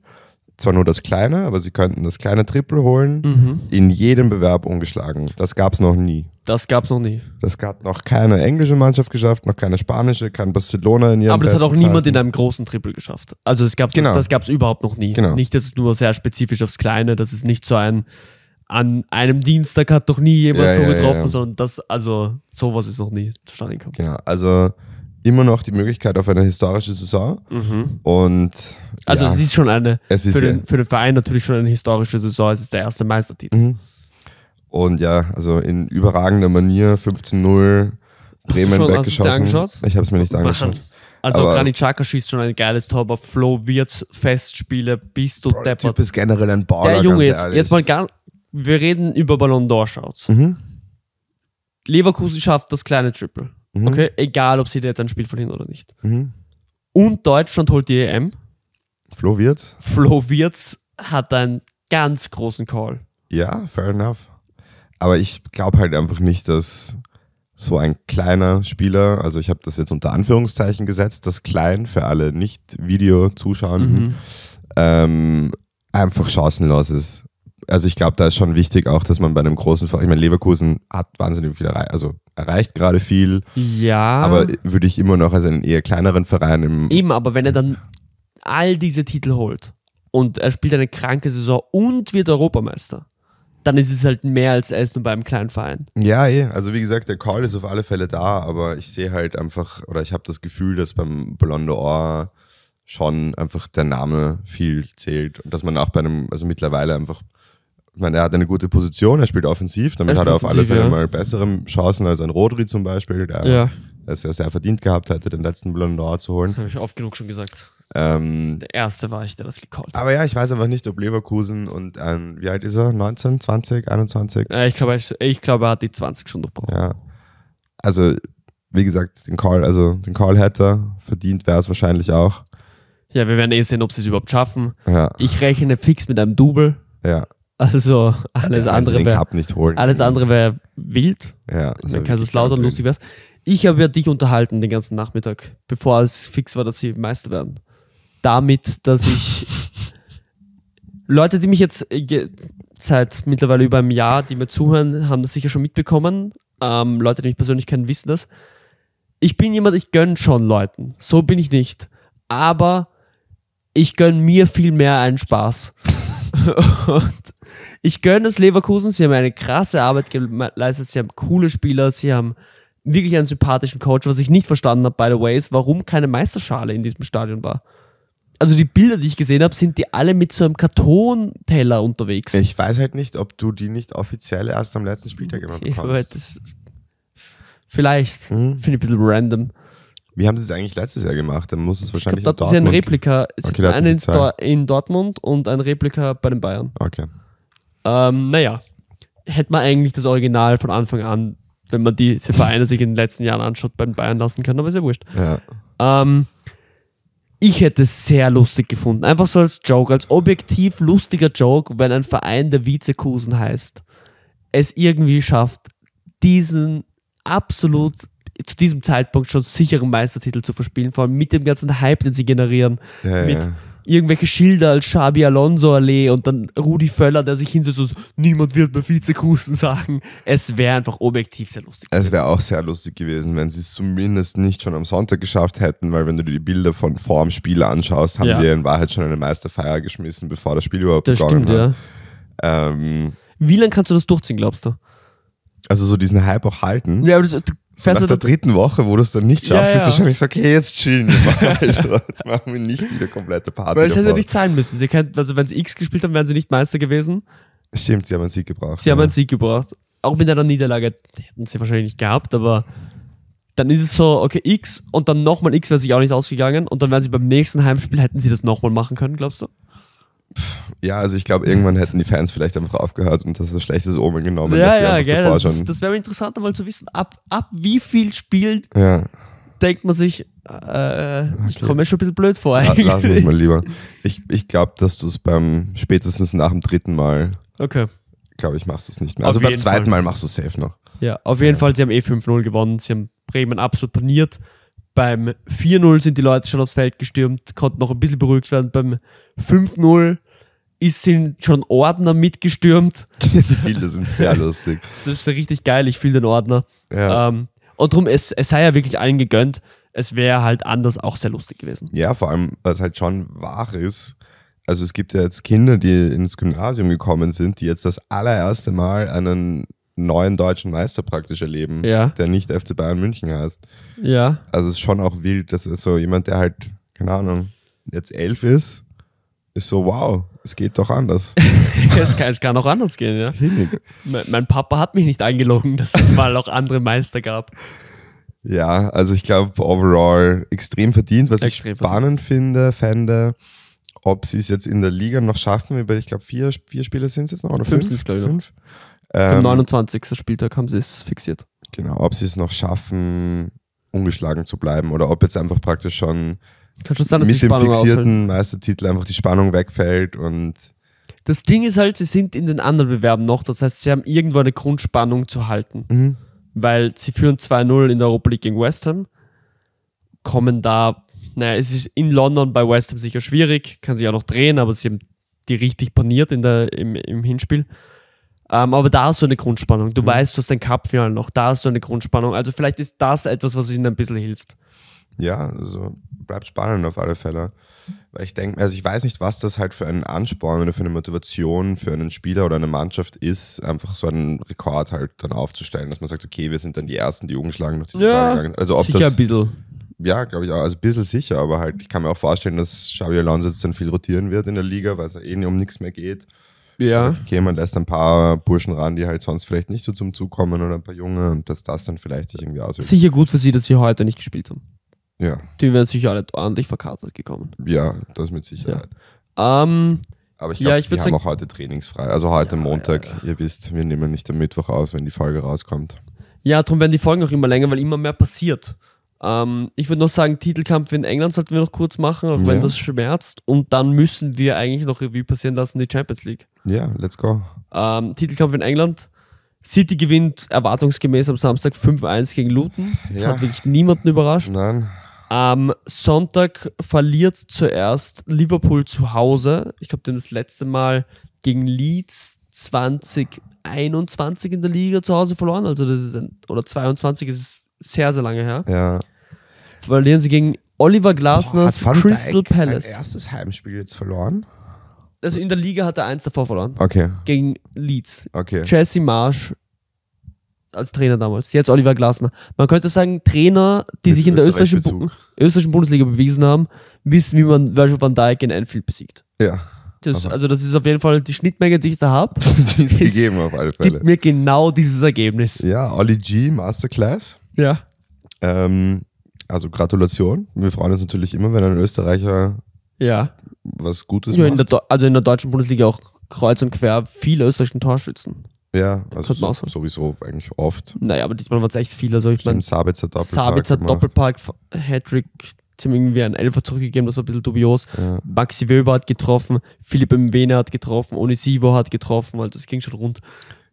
Speaker 2: zwar nur das kleine, aber sie könnten das kleine Triple holen, mhm. in jedem Bewerb ungeschlagen. Das gab es noch nie.
Speaker 1: Das gab es noch nie.
Speaker 2: Das hat noch keine englische Mannschaft geschafft, noch keine spanische, kein Barcelona in ihrem Aber das hat auch niemand in
Speaker 1: einem großen Triple geschafft.
Speaker 2: Also es gab's, genau. das, das gab
Speaker 1: es überhaupt noch nie. Genau. Nicht, dass es nur sehr spezifisch aufs Kleine, das ist nicht so ein an einem Dienstag hat noch nie jemand ja, so ja, getroffen, ja, sondern das, also sowas ist noch nie zustande gekommen.
Speaker 2: Genau, also immer noch die Möglichkeit auf eine historische Saison. Mhm. Und also ja, es ist schon eine es ist für, den,
Speaker 1: für den Verein natürlich schon eine historische Saison. Es ist der erste Meistertitel. Mhm.
Speaker 2: Und ja, also in überragender Manier 15-0 Bremen schon, weggeschossen. Ich habe es mir nicht angeschaut. Also Granit
Speaker 1: Xhaka schießt schon ein geiles Tor, aber Flo wird Festspiele, bist du Bro, deppert. Der Typ
Speaker 2: ist generell ein
Speaker 1: Baller, Der Junge, jetzt, jetzt mal ganz, wir reden über Ballon d'Or, schaut's. Mhm. Leverkusen schafft das kleine Triple. Mhm. Okay, egal, ob sie da jetzt ein Spiel verlieren oder nicht. Mhm. Und Deutschland holt die EM.
Speaker 2: Flo Wirtz.
Speaker 1: Flo Wirtz hat einen ganz großen Call.
Speaker 2: Ja, fair enough. Aber ich glaube halt einfach nicht, dass so ein kleiner Spieler, also ich habe das jetzt unter Anführungszeichen gesetzt, das klein für alle nicht Video-Zuschauenden, mhm. ähm, einfach chancenlos ist also ich glaube, da ist schon wichtig auch, dass man bei einem großen Verein, ich meine, Leverkusen hat wahnsinnig viel erreicht, also erreicht gerade viel. Ja. Aber würde ich immer noch als einen eher kleineren Verein im.
Speaker 1: Eben, aber wenn er dann all diese Titel holt und er spielt eine kranke Saison und wird Europameister, dann ist es halt mehr als als nur bei einem kleinen Verein. Ja, eh.
Speaker 2: Also wie gesagt, der Call ist auf alle Fälle da, aber ich sehe halt einfach, oder ich habe das Gefühl, dass beim Blonde Ohr schon einfach der Name viel zählt und dass man auch bei einem, also mittlerweile einfach ich meine, er hat eine gute Position, er spielt offensiv, damit hat er auf alle Fälle ja. mal bessere Chancen als ein Rodri zum Beispiel, der ja. es ja sehr verdient gehabt hätte, den letzten Ballon d'Or zu holen.
Speaker 1: Habe ich oft genug schon gesagt.
Speaker 2: Ähm,
Speaker 1: der erste war ich, der das
Speaker 2: gekauft hat. Aber ja, ich weiß einfach nicht, ob Leverkusen und ähm, wie alt ist er? 19, 20, 21? Ja, ich glaube, ich, ich glaub, er hat die 20 schon durchbrochen. Ja. Also, wie gesagt, den Call, also den Call hätte er, verdient wäre es wahrscheinlich auch.
Speaker 1: Ja, wir werden eh sehen, ob sie es überhaupt schaffen. Ja. Ich rechne fix mit einem Double. Ja. Also alles andere wäre alles andere wäre wild. Ja, also wenn Kaiserslautern lustig wäre. Ich habe ja dich unterhalten den ganzen Nachmittag, bevor es fix war, dass sie Meister werden. Damit, dass ich Leute, die mich jetzt äh, seit mittlerweile über einem Jahr, die mir zuhören, haben das sicher schon mitbekommen. Ähm, Leute, die mich persönlich kennen, wissen das. Ich bin jemand, ich gönne schon Leuten. So bin ich nicht. Aber ich gönne mir viel mehr einen Spaß. Und ich gönne es Leverkusen. Sie haben eine krasse Arbeit geleistet. Sie haben coole Spieler. Sie haben wirklich einen sympathischen Coach. Was ich nicht verstanden habe, by the way, ist, warum keine Meisterschale in diesem Stadion war. Also die Bilder, die ich gesehen habe, sind die alle mit so einem Kartonteller unterwegs. Ich weiß halt nicht, ob du die nicht offiziell
Speaker 2: erst am letzten Spieltag immer okay, bekommst. vielleicht. Mhm. Finde ich ein bisschen random. Wie haben sie es eigentlich letztes Jahr gemacht? Dann muss es wahrscheinlich glaub, in Dortmund. Sie ein Replika. Okay, einen in,
Speaker 1: in Dortmund und ein Replika bei den Bayern. Okay. Ähm, naja, hätte man eigentlich das Original von Anfang an, wenn man diese Vereine sich in den letzten Jahren anschaut, beim Bayern lassen können, aber ist ja wurscht. Ja. Ähm, ich hätte es sehr lustig gefunden. Einfach so als Joke, als objektiv lustiger Joke, wenn ein Verein, der Vizekusen heißt, es irgendwie schafft, diesen absolut zu diesem Zeitpunkt schon sicheren Meistertitel zu verspielen, vor allem mit dem ganzen Hype, den sie generieren, ja, mit ja irgendwelche Schilder als Xabi Alonso Allee und dann Rudi Völler, der sich hinsetzt und so, niemand wird bei Vizekusen sagen. Es wäre einfach objektiv sehr lustig.
Speaker 2: Es wäre auch sehr lustig gewesen, wenn sie es zumindest nicht schon am Sonntag geschafft hätten, weil wenn du dir die Bilder von vor dem Spiel anschaust, haben ja. die in Wahrheit schon eine Meisterfeier geschmissen, bevor das Spiel überhaupt das begonnen stimmt, hat. Ja. Ähm, Wie lange kannst du das durchziehen, glaubst du? Also so diesen Hype auch halten. Ja, aber das, so nach der dritten Woche, wo du es dann nicht schaffst, ja, ja. bist du wahrscheinlich so, okay, jetzt chillen wir mal. also, jetzt machen wir nicht eine komplette Party. Weil es hätte nicht sein
Speaker 1: müssen. Sie können, also wenn sie X gespielt haben, wären sie nicht Meister gewesen.
Speaker 2: Stimmt, sie haben einen Sieg gebraucht. Sie ja. haben einen
Speaker 1: Sieg gebraucht. Auch mit einer Niederlage hätten sie wahrscheinlich nicht gehabt, aber dann ist es so, okay, X und dann nochmal X wäre sich auch nicht ausgegangen und dann wären sie beim nächsten Heimspiel, hätten sie das nochmal machen können, glaubst du?
Speaker 2: Pff ja, also ich glaube, irgendwann hätten die Fans vielleicht einfach aufgehört und das ist ein schlechtes Omen genommen. Ja, ja, gell, das, das
Speaker 1: wäre interessant, mal zu wissen, ab, ab wie viel Spielen ja. denkt man sich, äh, okay. ich komme mir schon ein bisschen blöd vor eigentlich. Lass mich mal lieber.
Speaker 2: Ich, ich glaube, dass du es beim spätestens nach dem dritten Mal, okay. glaube ich, machst du es nicht mehr. Also auf also beim zweiten Fall. Mal machst du es safe noch.
Speaker 1: Ja, auf jeden ja. Fall, sie haben eh 5-0 gewonnen, sie haben Bremen absolut paniert. Beim 4-0 sind die Leute schon aufs Feld gestürmt, konnten noch ein bisschen beruhigt werden. Beim 5-0 ist sind schon Ordner mitgestürmt. Die Bilder sind sehr lustig. Das ist richtig geil, ich fühle den Ordner. Ja. Ähm, und darum, es, es sei ja wirklich allen gegönnt. Es wäre halt anders auch sehr lustig gewesen.
Speaker 2: Ja, vor allem, was halt schon wahr ist. Also es gibt ja jetzt Kinder, die ins Gymnasium gekommen sind, die jetzt das allererste Mal einen neuen deutschen Meister praktisch erleben, ja. der nicht FC Bayern München heißt. Ja. Also es ist schon auch wild, dass so jemand, der halt, keine Ahnung, jetzt elf ist, ist so, wow, es geht doch anders.
Speaker 1: es, kann, es, kann, auch anders gehen, ja. Mein, mein Papa hat mich nicht eingelogen, dass es mal auch andere Meister gab.
Speaker 2: Ja, also ich glaube, overall extrem verdient, was extrem ich spannend verdient. finde, fände, ob sie es jetzt in der Liga noch schaffen, weil ich glaube, vier, vier Spiele sind es jetzt noch, oder fünf? Fünf, glaube ich. Fünf. Ähm, Am 29. Spieltag haben sie es fixiert. Genau, ob sie es noch schaffen, ungeschlagen zu bleiben oder ob jetzt einfach praktisch schon kann schon sein, dass mit die Spannung dem fixierten Meistertitel einfach die Spannung wegfällt und.
Speaker 1: Das Ding ist halt, sie sind in den anderen Bewerben noch, das heißt, sie haben irgendwo eine Grundspannung zu halten. Mhm. Weil sie führen 2-0 in der Europa League gegen West Ham, kommen da, naja, es ist in London bei West Ham sicher schwierig, kann sich auch noch drehen, aber sie haben die richtig paniert in der, im, im Hinspiel. Ähm, aber da hast du eine Grundspannung. Du mhm. weißt, du hast ein Cup-Final noch, da hast du eine Grundspannung. Also vielleicht ist das etwas, was ihnen ein bisschen hilft.
Speaker 2: Ja, also bleibt spannend auf alle Fälle. Weil ich denke, also ich weiß nicht, was das halt für einen Ansporn oder für eine Motivation für einen Spieler oder eine Mannschaft ist, einfach so einen Rekord halt dann aufzustellen, dass man sagt, okay, wir sind dann die Ersten, die umgeschlagen durch die ja, Saison Also ob sicher das, ein bisschen. Ja, glaube ich auch. Also ein bisschen sicher, aber halt, ich kann mir auch vorstellen, dass Xavi Alonso jetzt dann viel rotieren wird in der Liga, weil es ja eh um nichts mehr geht. Ja. okay, man lässt ein paar Burschen ran, die halt sonst vielleicht nicht so zum Zug kommen oder ein paar Junge und dass das dann vielleicht sich irgendwie auswirkt. Sicher gut für sie, dass sie heute nicht gespielt haben. Ja. Die werden sicher alle ordentlich verkatert gekommen. Ja, das mit Sicherheit. Ja.
Speaker 1: Ähm, aber ich glaube, ja, wir die haben auch heute trainingsfrei.
Speaker 2: Also heute ja, Montag, ja, ihr wisst, wir nehmen nicht am Mittwoch aus, wenn die Folge rauskommt.
Speaker 1: Ja, darum werden die Folgen auch immer länger, weil immer mehr passiert. Ähm, ich würde noch sagen, Titelkampf in England sollten wir noch kurz machen, auch wenn das schmerzt. Und dann müssen wir eigentlich noch Revue passieren lassen, die Champions League.
Speaker 2: Ja, let's go.
Speaker 1: Ähm, Titelkampf in England. City gewinnt erwartungsgemäß am Samstag 5-1 gegen Luton. Das hat wirklich niemanden überrascht. Nein. Am Sonntag verliert zuerst Liverpool zu Hause. Ich glaube, das letzte Mal gegen Leeds 2021 in der Liga zu Hause verloren. Also das ist ein, oder 22 ist es sehr, sehr lange her. Ja. Verlieren sie gegen Oliver Glasners Boah, Crystal Dijk Palace. Sein erstes Heimspiel jetzt verloren. Also in der Liga hat er eins davor verloren. Okay. Gegen Leeds. Okay. Jesse Marsh als Trainer damals. Jetzt Oliver Glasner. Man könnte sagen, Trainer, die Mit sich in der österreichischen, österreichischen Bundesliga bewiesen haben, wissen, wie man Virgil van Dijk in Anfield besiegt. Ja. Das, also das ist auf jeden Fall die Schnittmenge, die ich da habe. die ist gegeben auf alle Fälle. Gibt mir genau
Speaker 2: dieses Ergebnis. Ja, Oli G, Masterclass. Ja. Ähm, also Gratulation. Wir freuen uns natürlich immer, wenn ein Österreicher ja. was Gutes ja, macht.
Speaker 1: In also in der deutschen Bundesliga auch kreuz und quer viele österreichische Torschützen. Ja, also so,
Speaker 2: sowieso eigentlich oft.
Speaker 1: Naja, aber diesmal war es echt viel. Also ich meine, Sabitzer Doppelpark. Sabitzer Doppelpark, Hattrick, ziemlich wie ein Elfer zurückgegeben, das war ein bisschen dubios. Ja. Maxi Wöber hat getroffen, Philipp Mwene hat getroffen, Onisivo hat getroffen, also es ging schon rund.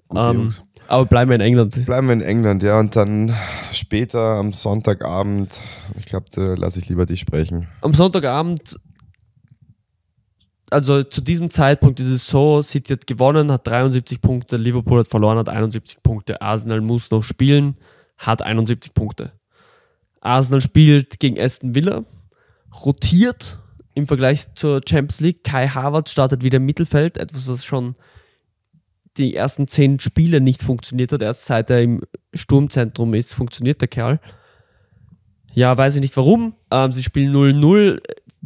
Speaker 1: Um, ähm,
Speaker 2: aber bleiben wir in England. Bleiben wir in England, ja. Und dann später am Sonntagabend, ich glaube, da lasse ich lieber dich sprechen. Am Sonntagabend
Speaker 1: also zu diesem Zeitpunkt ist es so, City hat gewonnen, hat 73 Punkte, Liverpool hat verloren, hat 71 Punkte, Arsenal muss noch spielen, hat 71 Punkte. Arsenal spielt gegen Aston Villa, rotiert im Vergleich zur Champions League. Kai Harvard startet wieder im Mittelfeld, etwas, was schon die ersten zehn Spiele nicht funktioniert hat. Erst seit er im Sturmzentrum ist, funktioniert der Kerl. Ja, weiß ich nicht warum. Ähm, sie spielen 0-0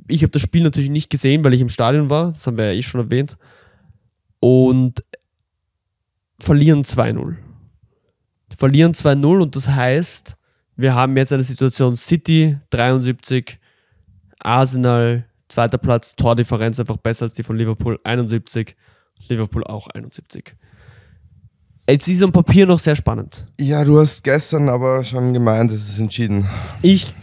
Speaker 1: ich habe das Spiel natürlich nicht gesehen, weil ich im Stadion war, das haben wir ja eh schon erwähnt. Und verlieren 2-0. Verlieren 2-0 und das heißt, wir haben jetzt eine Situation City 73, Arsenal zweiter Platz, Tordifferenz einfach besser als die von Liverpool 71, Liverpool auch 71. Jetzt ist am Papier noch sehr spannend.
Speaker 2: Ja, du hast gestern aber schon gemeint, es ist entschieden. Ich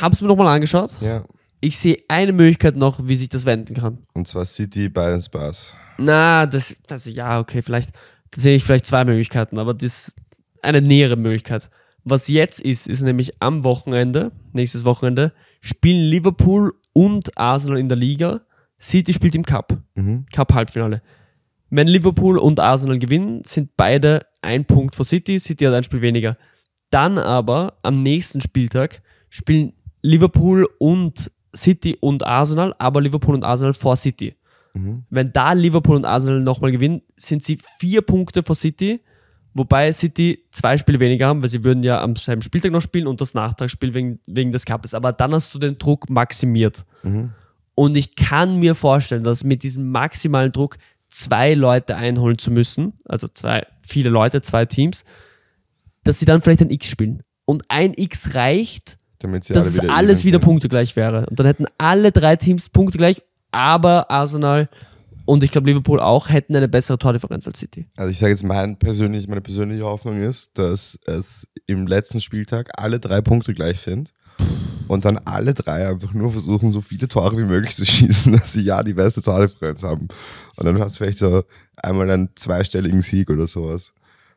Speaker 1: hab's mir nochmal angeschaut. Ja. Ich sehe eine Möglichkeit noch, wie sich das
Speaker 2: wenden kann. Und zwar City bei den Spurs.
Speaker 1: Na, das, also ja, okay, vielleicht sehe ich vielleicht zwei Möglichkeiten, aber das ist eine nähere Möglichkeit. Was jetzt ist, ist nämlich am Wochenende, nächstes Wochenende, spielen Liverpool und Arsenal in der Liga. City spielt im Cup, mhm. Cup-Halbfinale. Wenn Liverpool und Arsenal gewinnen, sind beide ein Punkt vor City. City hat ein Spiel weniger. Dann aber am nächsten Spieltag spielen Liverpool und City und Arsenal, aber Liverpool und Arsenal vor City. Mhm. Wenn da Liverpool und Arsenal nochmal gewinnen, sind sie vier Punkte vor City, wobei City zwei Spiele weniger haben, weil sie würden ja am selben Spieltag noch spielen und das Nachtragsspiel wegen, wegen des Cups. Aber dann hast du den Druck maximiert. Mhm. Und ich kann mir vorstellen, dass mit diesem maximalen Druck zwei Leute einholen zu müssen, also zwei, viele Leute, zwei Teams, dass sie dann vielleicht ein X spielen. Und ein X reicht, damit sie dass alle wieder alles wieder punktegleich wäre. Und dann hätten alle drei Teams punktegleich,
Speaker 2: aber Arsenal und ich glaube Liverpool auch hätten eine bessere Tordifferenz als City. Also ich sage jetzt mein persönlich, meine persönliche Hoffnung ist, dass es im letzten Spieltag alle drei Punkte gleich sind und dann alle drei einfach nur versuchen, so viele Tore wie möglich zu schießen, dass sie ja die beste Tordifferenz haben. Und dann hast du vielleicht so einmal einen zweistelligen Sieg oder sowas.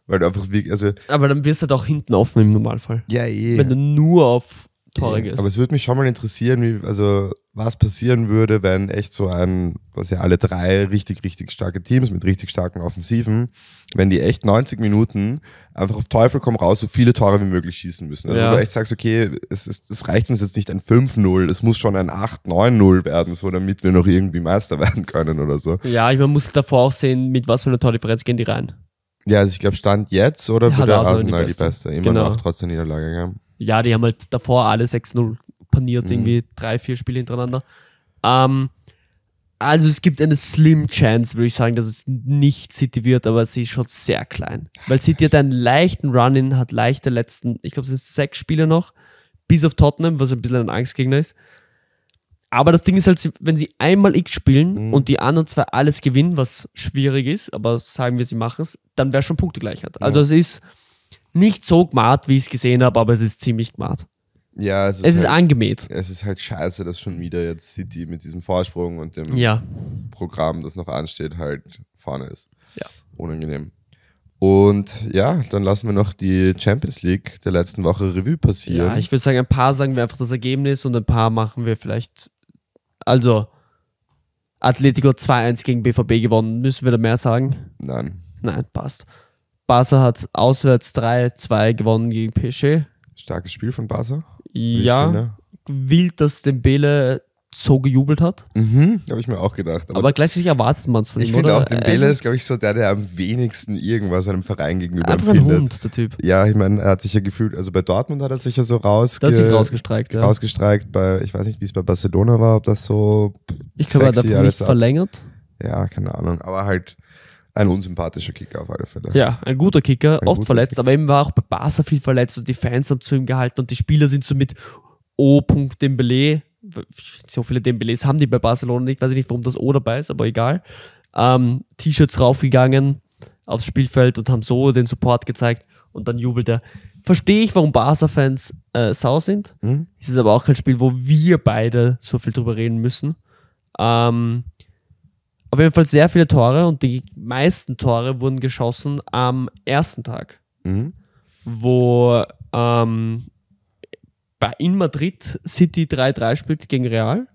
Speaker 2: Weil du einfach wirklich, also. Aber dann wirst du doch halt hinten
Speaker 1: offen im Normalfall.
Speaker 2: Ja, eh. Wenn du nur auf torig ist. Aber es würde mich schon mal interessieren, wie, also was passieren würde, wenn echt so ein, was ja alle drei richtig, richtig starke Teams mit richtig starken Offensiven, wenn die echt 90 Minuten einfach auf Teufel komm raus so viele Tore wie möglich schießen müssen. Also ja. wo du echt sagst, okay, es, ist, es reicht uns jetzt nicht ein 5-0, es muss schon ein 8-9-0 werden, so damit wir noch irgendwie Meister werden können oder so.
Speaker 1: Ja, ich, man muss davor auch sehen, mit was für einer Tordifferenz gehen die rein.
Speaker 2: Ja, also ich glaube, Stand jetzt oder ja, wurde Arsenal, Arsenal die beste? Die beste. Immer genau. noch trotz der Niederlage, gell?
Speaker 1: ja, die haben halt davor alle 6-0 paniert, mhm. irgendwie drei, vier Spiele hintereinander. Ähm, also es gibt eine slim Chance, würde ich sagen, dass es nicht City wird, aber sie ist schon sehr klein. Weil City hat einen leichten Run-In, hat leichte letzten, ich glaube es sind sechs Spiele noch, bis auf Tottenham, was ein bisschen ein Angstgegner ist. Aber das Ding ist halt, wenn sie einmal X spielen mhm. und die anderen zwei alles gewinnen, was schwierig ist, aber sagen wir, sie machen es, dann wäre schon Punktegleichheit. Also ja. es ist nicht so gemacht, wie ich es gesehen habe, aber es ist ziemlich gemacht.
Speaker 2: Ja, es ist, es ist halt angemäht. Es ist halt scheiße, dass schon wieder jetzt City mit diesem Vorsprung und dem ja. Programm, das noch ansteht, halt vorne ist. Ja. Unangenehm. Und ja, dann lassen wir noch die Champions League der letzten Woche Revue passieren. Ja, ich
Speaker 1: würde sagen, ein paar sagen wir einfach das Ergebnis und ein paar machen wir vielleicht. Also, Atletico 2-1 gegen BVB gewonnen. Müssen wir da mehr sagen? Nein. Nein, passt. Barca hat auswärts 3-2 gewonnen gegen PSG. Starkes Spiel von Barca. Ja, wild, dass Dembele so gejubelt hat.
Speaker 2: Mhm, habe ich mir auch gedacht. Aber, aber gleichzeitig erwartet man es von ihm. Ich finde auch, Dembele also, ist, glaube ich, so der, der am wenigsten irgendwas einem Verein gegenüber einfach empfindet. Ein Hund, der Typ. Ja, ich meine, er hat sich ja gefühlt, also bei Dortmund hat er sich ja so raus das ist rausgestreikt. Ja. Rausgestreikt bei, ich weiß nicht, wie es bei Barcelona war, ob das so. Ich glaube, er hat nicht verlängert. Ja, keine Ahnung. Aber halt ein unsympathischer Kicker auf alle Fälle. Ja,
Speaker 1: ein guter Kicker, ein oft guter verletzt, Kicker. aber eben war auch bei Barca viel verletzt und die Fans haben zu ihm gehalten und die Spieler sind so mit O. Dembele. So viele Dembeles haben die bei Barcelona nicht, weiß ich nicht, warum das O dabei ist, aber egal. Ähm, T-Shirts raufgegangen aufs Spielfeld und haben so den Support gezeigt und dann jubelt er. Verstehe ich, warum Barca-Fans äh, sau sind. Mhm. Es ist aber auch kein Spiel, wo wir beide so viel drüber reden müssen. Ähm, auf jeden Fall sehr viele Tore und die meisten Tore wurden geschossen am ersten Tag, mhm. wo ähm, in Madrid City 3-3 spielt gegen Real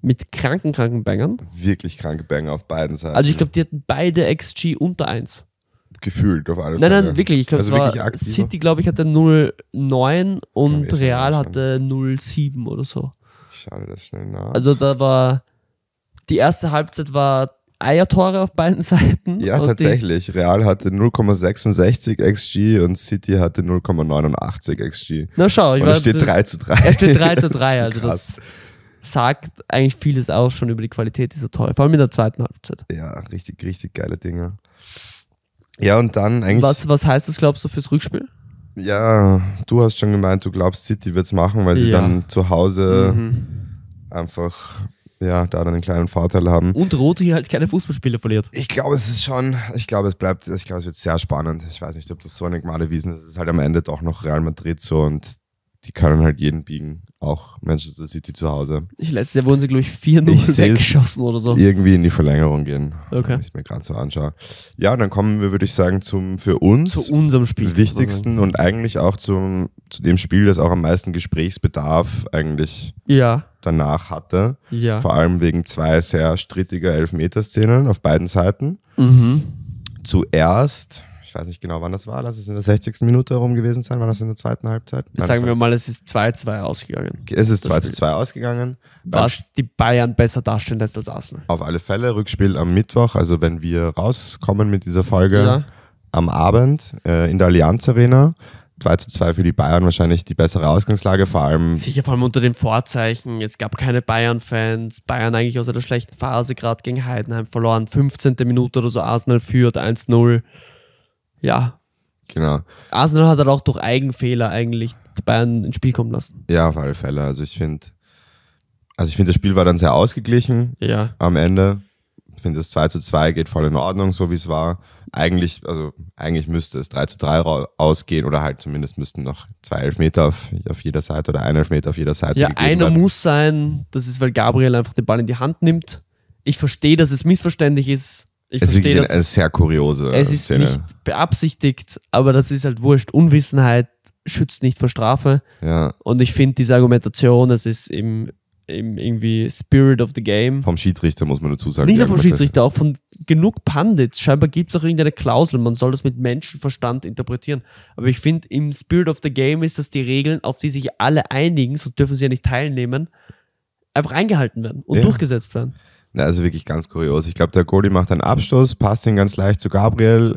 Speaker 1: mit kranken, kranken
Speaker 2: Bangern. Wirklich kranke Banger auf beiden Seiten. Also ich glaube,
Speaker 1: die hatten beide XG unter 1.
Speaker 2: Gefühlt auf alle Fälle. nein, nein, wirklich. Ich glaube, also City,
Speaker 1: glaube ich, hatte 0-9 und eh Real hatte 0-7 oder so. Schade, das schnell nach. Also da war die erste Halbzeit war Eiertore auf beiden Seiten. Ja, tatsächlich.
Speaker 2: Real hatte 0,66 XG und City hatte 0,89 XG. Na schau, ich und war, es steht 3 zu 3. Er steht 3 zu 3, also das
Speaker 1: sagt eigentlich vieles aus schon über die Qualität dieser Tore, vor allem in der zweiten
Speaker 2: Halbzeit. Ja, richtig, richtig geile Dinge. Ja, und dann eigentlich. Was,
Speaker 1: was heißt das, glaubst du, fürs Rückspiel?
Speaker 2: Ja, du hast schon gemeint, du glaubst, City wird es machen, weil sie ja. dann zu Hause mhm. einfach ja, da dann einen kleinen Vorteil haben. Und Roti halt keine Fußballspiele verliert. Ich glaube, es ist schon, ich glaube, es bleibt, ich glaube, es wird sehr spannend. Ich weiß nicht, ob das so eine Gmale Wiesn ist. Es ist halt am Ende doch noch Real Madrid so und die können halt jeden biegen auch Manchester City zu Hause. Ich, letztes Jahr wurden sie, glaube ich, 4-0 weggeschossen oder so. Irgendwie in die Verlängerung gehen. Okay. Wenn ich es mir gerade so anschaue. Ja, und dann kommen wir, würde ich sagen, zum für uns zu unserem Spiel, wichtigsten und eigentlich auch zum, zu dem Spiel, das auch am meisten Gesprächsbedarf eigentlich ja. danach hatte. Ja. Vor allem wegen zwei sehr strittiger Elfmeterszenen auf beiden Seiten. Mhm. Zuerst ich weiß nicht genau, wann das war, lass es in der 60. Minute herum gewesen sein, war das in der zweiten Halbzeit? Nein, Sagen
Speaker 1: wir mal, es ist 2-2 ausgegangen. Es ist 2-2 ausgegangen. Was die Bayern besser darstellen lässt als
Speaker 2: Arsenal. Auf alle Fälle, Rückspiel am Mittwoch, also wenn wir rauskommen mit dieser Folge ja. am Abend äh, in der Allianz Arena. 2 zu 2 für die Bayern wahrscheinlich die bessere Ausgangslage, vor allem.
Speaker 1: Sicher, vor allem unter den Vorzeichen. Es gab keine Bayern-Fans. Bayern eigentlich aus einer schlechten Phase gerade gegen Heidenheim verloren. 15. Minute oder so, Arsenal führt 1-0
Speaker 2: ja. Genau.
Speaker 1: Arsenal hat dann auch durch Eigenfehler eigentlich die Bayern ins Spiel kommen
Speaker 2: lassen. Ja, auf alle Fälle. Also ich finde, also ich finde, das Spiel war dann sehr ausgeglichen ja. am Ende. Ich finde, das 2 zu 2 geht voll in Ordnung, so wie es war. Eigentlich, also eigentlich müsste es 3 zu 3 ausgehen oder halt zumindest müssten noch zwei Elfmeter auf, auf jeder Seite oder ein Elfmeter auf jeder Seite. Ja,
Speaker 1: einer werden. muss sein. Das ist, weil Gabriel einfach den Ball in die Hand nimmt. Ich verstehe, dass es missverständlich ist, ich es verstehe das. Es ist sehr kuriose. Es ist Szene. nicht beabsichtigt, aber das ist halt wurscht. Unwissenheit schützt nicht vor Strafe. Ja. Und ich finde diese Argumentation, das ist im, im irgendwie Spirit of the Game. Vom Schiedsrichter
Speaker 2: muss man dazu sagen. Nicht nur vom Schiedsrichter,
Speaker 1: auch von genug Pandits. Scheinbar gibt es auch irgendeine Klausel, man soll das mit Menschenverstand interpretieren. Aber ich finde, im Spirit of the Game ist, dass die Regeln, auf die sich alle einigen, so dürfen sie ja nicht teilnehmen, einfach eingehalten werden und ja. durchgesetzt werden
Speaker 2: also wirklich ganz kurios. Ich glaube, der Goalie macht einen Abstoß, passt ihn ganz leicht zu Gabriel.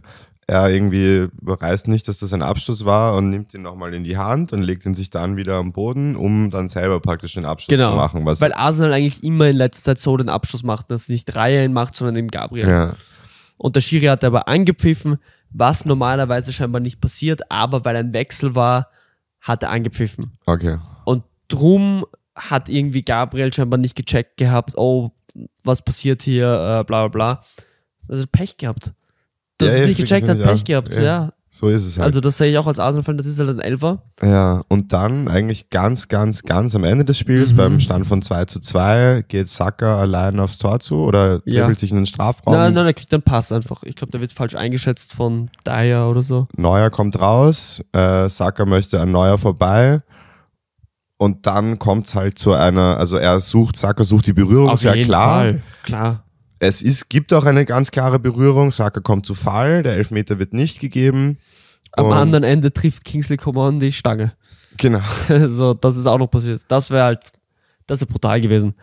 Speaker 2: Er irgendwie reißt nicht, dass das ein Abstoß war und nimmt ihn nochmal in die Hand und legt ihn sich dann wieder am Boden, um dann selber praktisch den Abstoß genau, zu machen. Was weil Arsenal eigentlich immer in letzter Zeit so den Abstoß
Speaker 1: macht, dass nicht Ryan macht, sondern eben Gabriel. Ja. Und der Schiri hat aber angepfiffen, was normalerweise scheinbar nicht passiert, aber weil ein Wechsel war, hat er angepfiffen. Okay. Und drum hat irgendwie Gabriel scheinbar nicht gecheckt gehabt, oh, was passiert hier, äh, bla bla bla. Also Pech gehabt. Dass ja, es nicht gecheckt hat, Pech gehabt, ja. ja.
Speaker 2: So ist es halt. Also
Speaker 1: das sehe ich auch als Arsenal-Fan, das ist halt ein Elfer.
Speaker 2: Ja, und dann eigentlich ganz, ganz, ganz am Ende des Spiels, mhm. beim Stand von 2 zu 2, geht Saka allein aufs Tor zu oder dribbelt ja. sich in den Strafraum. Nein,
Speaker 1: nein, er kriegt einen Pass einfach. Ich glaube, der wird falsch eingeschätzt von Dyer oder so.
Speaker 2: Neuer kommt raus, äh, Saka möchte an Neuer vorbei und dann kommt es halt zu einer, also er sucht, Saka sucht die Berührung, Auf sehr jeden klar. Fall. Klar. Es ist, gibt auch eine ganz klare Berührung. Saka kommt zu Fall, der Elfmeter wird nicht gegeben. Am anderen Ende trifft Kingsley Coman die Stange. Genau. so,
Speaker 1: das ist auch noch passiert. Das wäre halt, das wäre brutal gewesen.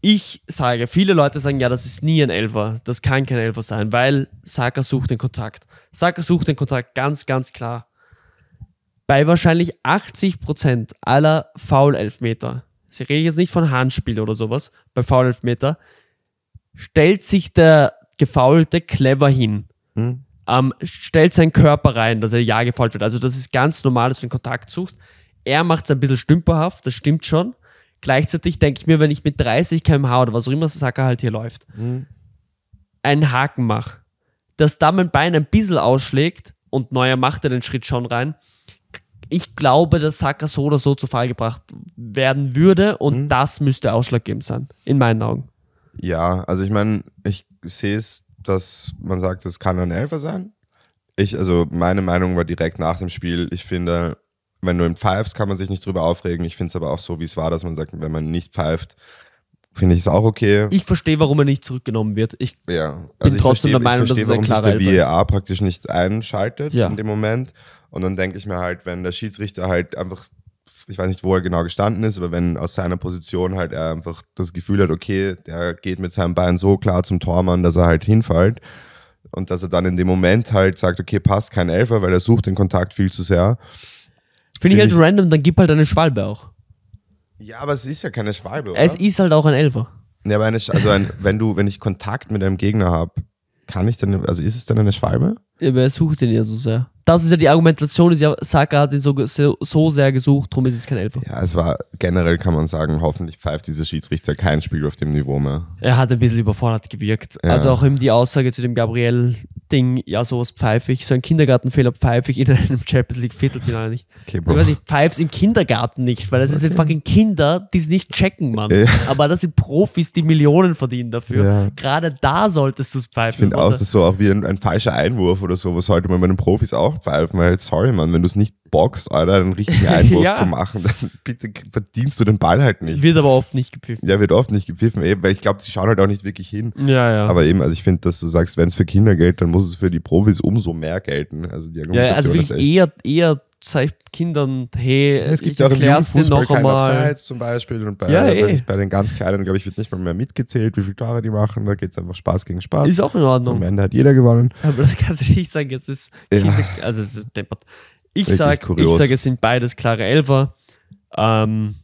Speaker 1: Ich sage, viele Leute sagen, ja, das ist nie ein Elfer. Das kann kein Elfer sein, weil Saka sucht den Kontakt. Saka sucht den Kontakt ganz, ganz klar. Bei wahrscheinlich 80% aller Foul-Elfmeter, ich rede jetzt nicht von Handspiel oder sowas, bei Foul-Elfmeter, stellt sich der Gefaulte clever hin. Hm. Ähm, stellt seinen Körper rein, dass er ja gefault wird. Also das ist ganz normal, dass du einen Kontakt suchst. Er macht es ein bisschen stümperhaft, das stimmt schon. Gleichzeitig denke ich mir, wenn ich mit 30 km/h oder was auch immer Sasaka halt hier läuft, hm. einen Haken mache, dass da mein Bein ein bisschen ausschlägt und Neuer macht er den Schritt schon rein, ich glaube, dass Saka so oder so zu Fall gebracht werden würde und mhm. das müsste ausschlaggebend sein, in meinen Augen.
Speaker 2: Ja, also ich meine, ich sehe es, dass man sagt, es kann ein Elfer sein. Ich, also meine Meinung war direkt nach dem Spiel, ich finde, wenn du ihn pfeifst, kann man sich nicht drüber aufregen. Ich finde es aber auch so, wie es war, dass man sagt, wenn man nicht pfeift, finde ich es auch okay. Ich verstehe, warum er nicht zurückgenommen wird. Ich ja, also bin ich trotzdem verstehe, der Meinung, ich verstehe, dass es ein klarer Elfer ist. warum e sich der VAR praktisch nicht einschaltet ja. in dem Moment und dann denke ich mir halt, wenn der Schiedsrichter halt einfach, ich weiß nicht, wo er genau gestanden ist, aber wenn aus seiner Position halt er einfach das Gefühl hat, okay, der geht mit seinem Bein so klar zum Tormann, dass er halt hinfällt und dass er dann in dem Moment halt sagt, okay, passt kein Elfer, weil er sucht den Kontakt viel zu sehr. Finde Find ich halt ich
Speaker 1: random, dann gib halt eine Schwalbe auch.
Speaker 2: Ja, aber es ist ja keine Schwalbe, oder? Es ist halt auch ein Elfer. Ja, aber eine, also ein, wenn du, wenn ich Kontakt mit einem Gegner habe, kann ich dann, also ist es dann eine Schwalbe?
Speaker 1: Ja, aber er sucht den ja so sehr. Das ist ja die Argumentation, die Saka hat ihn so, so sehr gesucht, darum ist es kein Elfer.
Speaker 2: Ja, es war generell, kann man sagen, hoffentlich pfeift dieser Schiedsrichter kein Spiel auf dem Niveau mehr.
Speaker 1: Er hat ein bisschen überfordert gewirkt. Ja. Also auch eben die Aussage zu dem Gabriel-Ding, ja, sowas pfeife ich, so ein Kindergartenfehler pfeife ich in einem Champions League-Viertelfinale nicht. Okay, ich weiß nicht, pfeife es im Kindergarten nicht, weil das okay. sind fucking Kinder, die es nicht checken, Mann. Ja. Aber das sind Profis, die Millionen verdienen dafür. Ja. Gerade da solltest du es pfeifen. Ich finde auch, das so
Speaker 2: auch wie ein, ein falscher Einwurf oder sowas sollte man bei den Profis auch pfeifen, weil sorry, Mann, wenn du es nicht bockst, Alter, einen richtigen Einwurf ja. zu machen, dann bitte verdienst du den Ball halt nicht. Wird aber oft nicht gepfiffen. Ja, wird oft nicht gepfiffen, eben, weil ich glaube, sie schauen halt auch nicht wirklich hin. Ja, ja. Aber eben, also ich finde, dass du sagst, wenn es für Kinder gilt, dann muss es für die Profis umso mehr gelten. Also die Argumentation ja, also
Speaker 1: wirklich eher, eher zeigt Kindern, hey, es gibt ich ja auch im noch einmal. Abseits zum Beispiel und bei, ja, bei,
Speaker 2: eh. den ganz Kleinen, glaube ich, wird nicht mal mehr mitgezählt, wie viele Tore die machen. Da geht es einfach Spaß gegen Spaß. Ist auch in Ordnung. Am Ende hat jeder gewonnen.
Speaker 1: Aber das kannst du nicht sagen, es ist Kinder, also es ist deppert. Ich sage, sag, es sind beides klare Elfer. Ähm,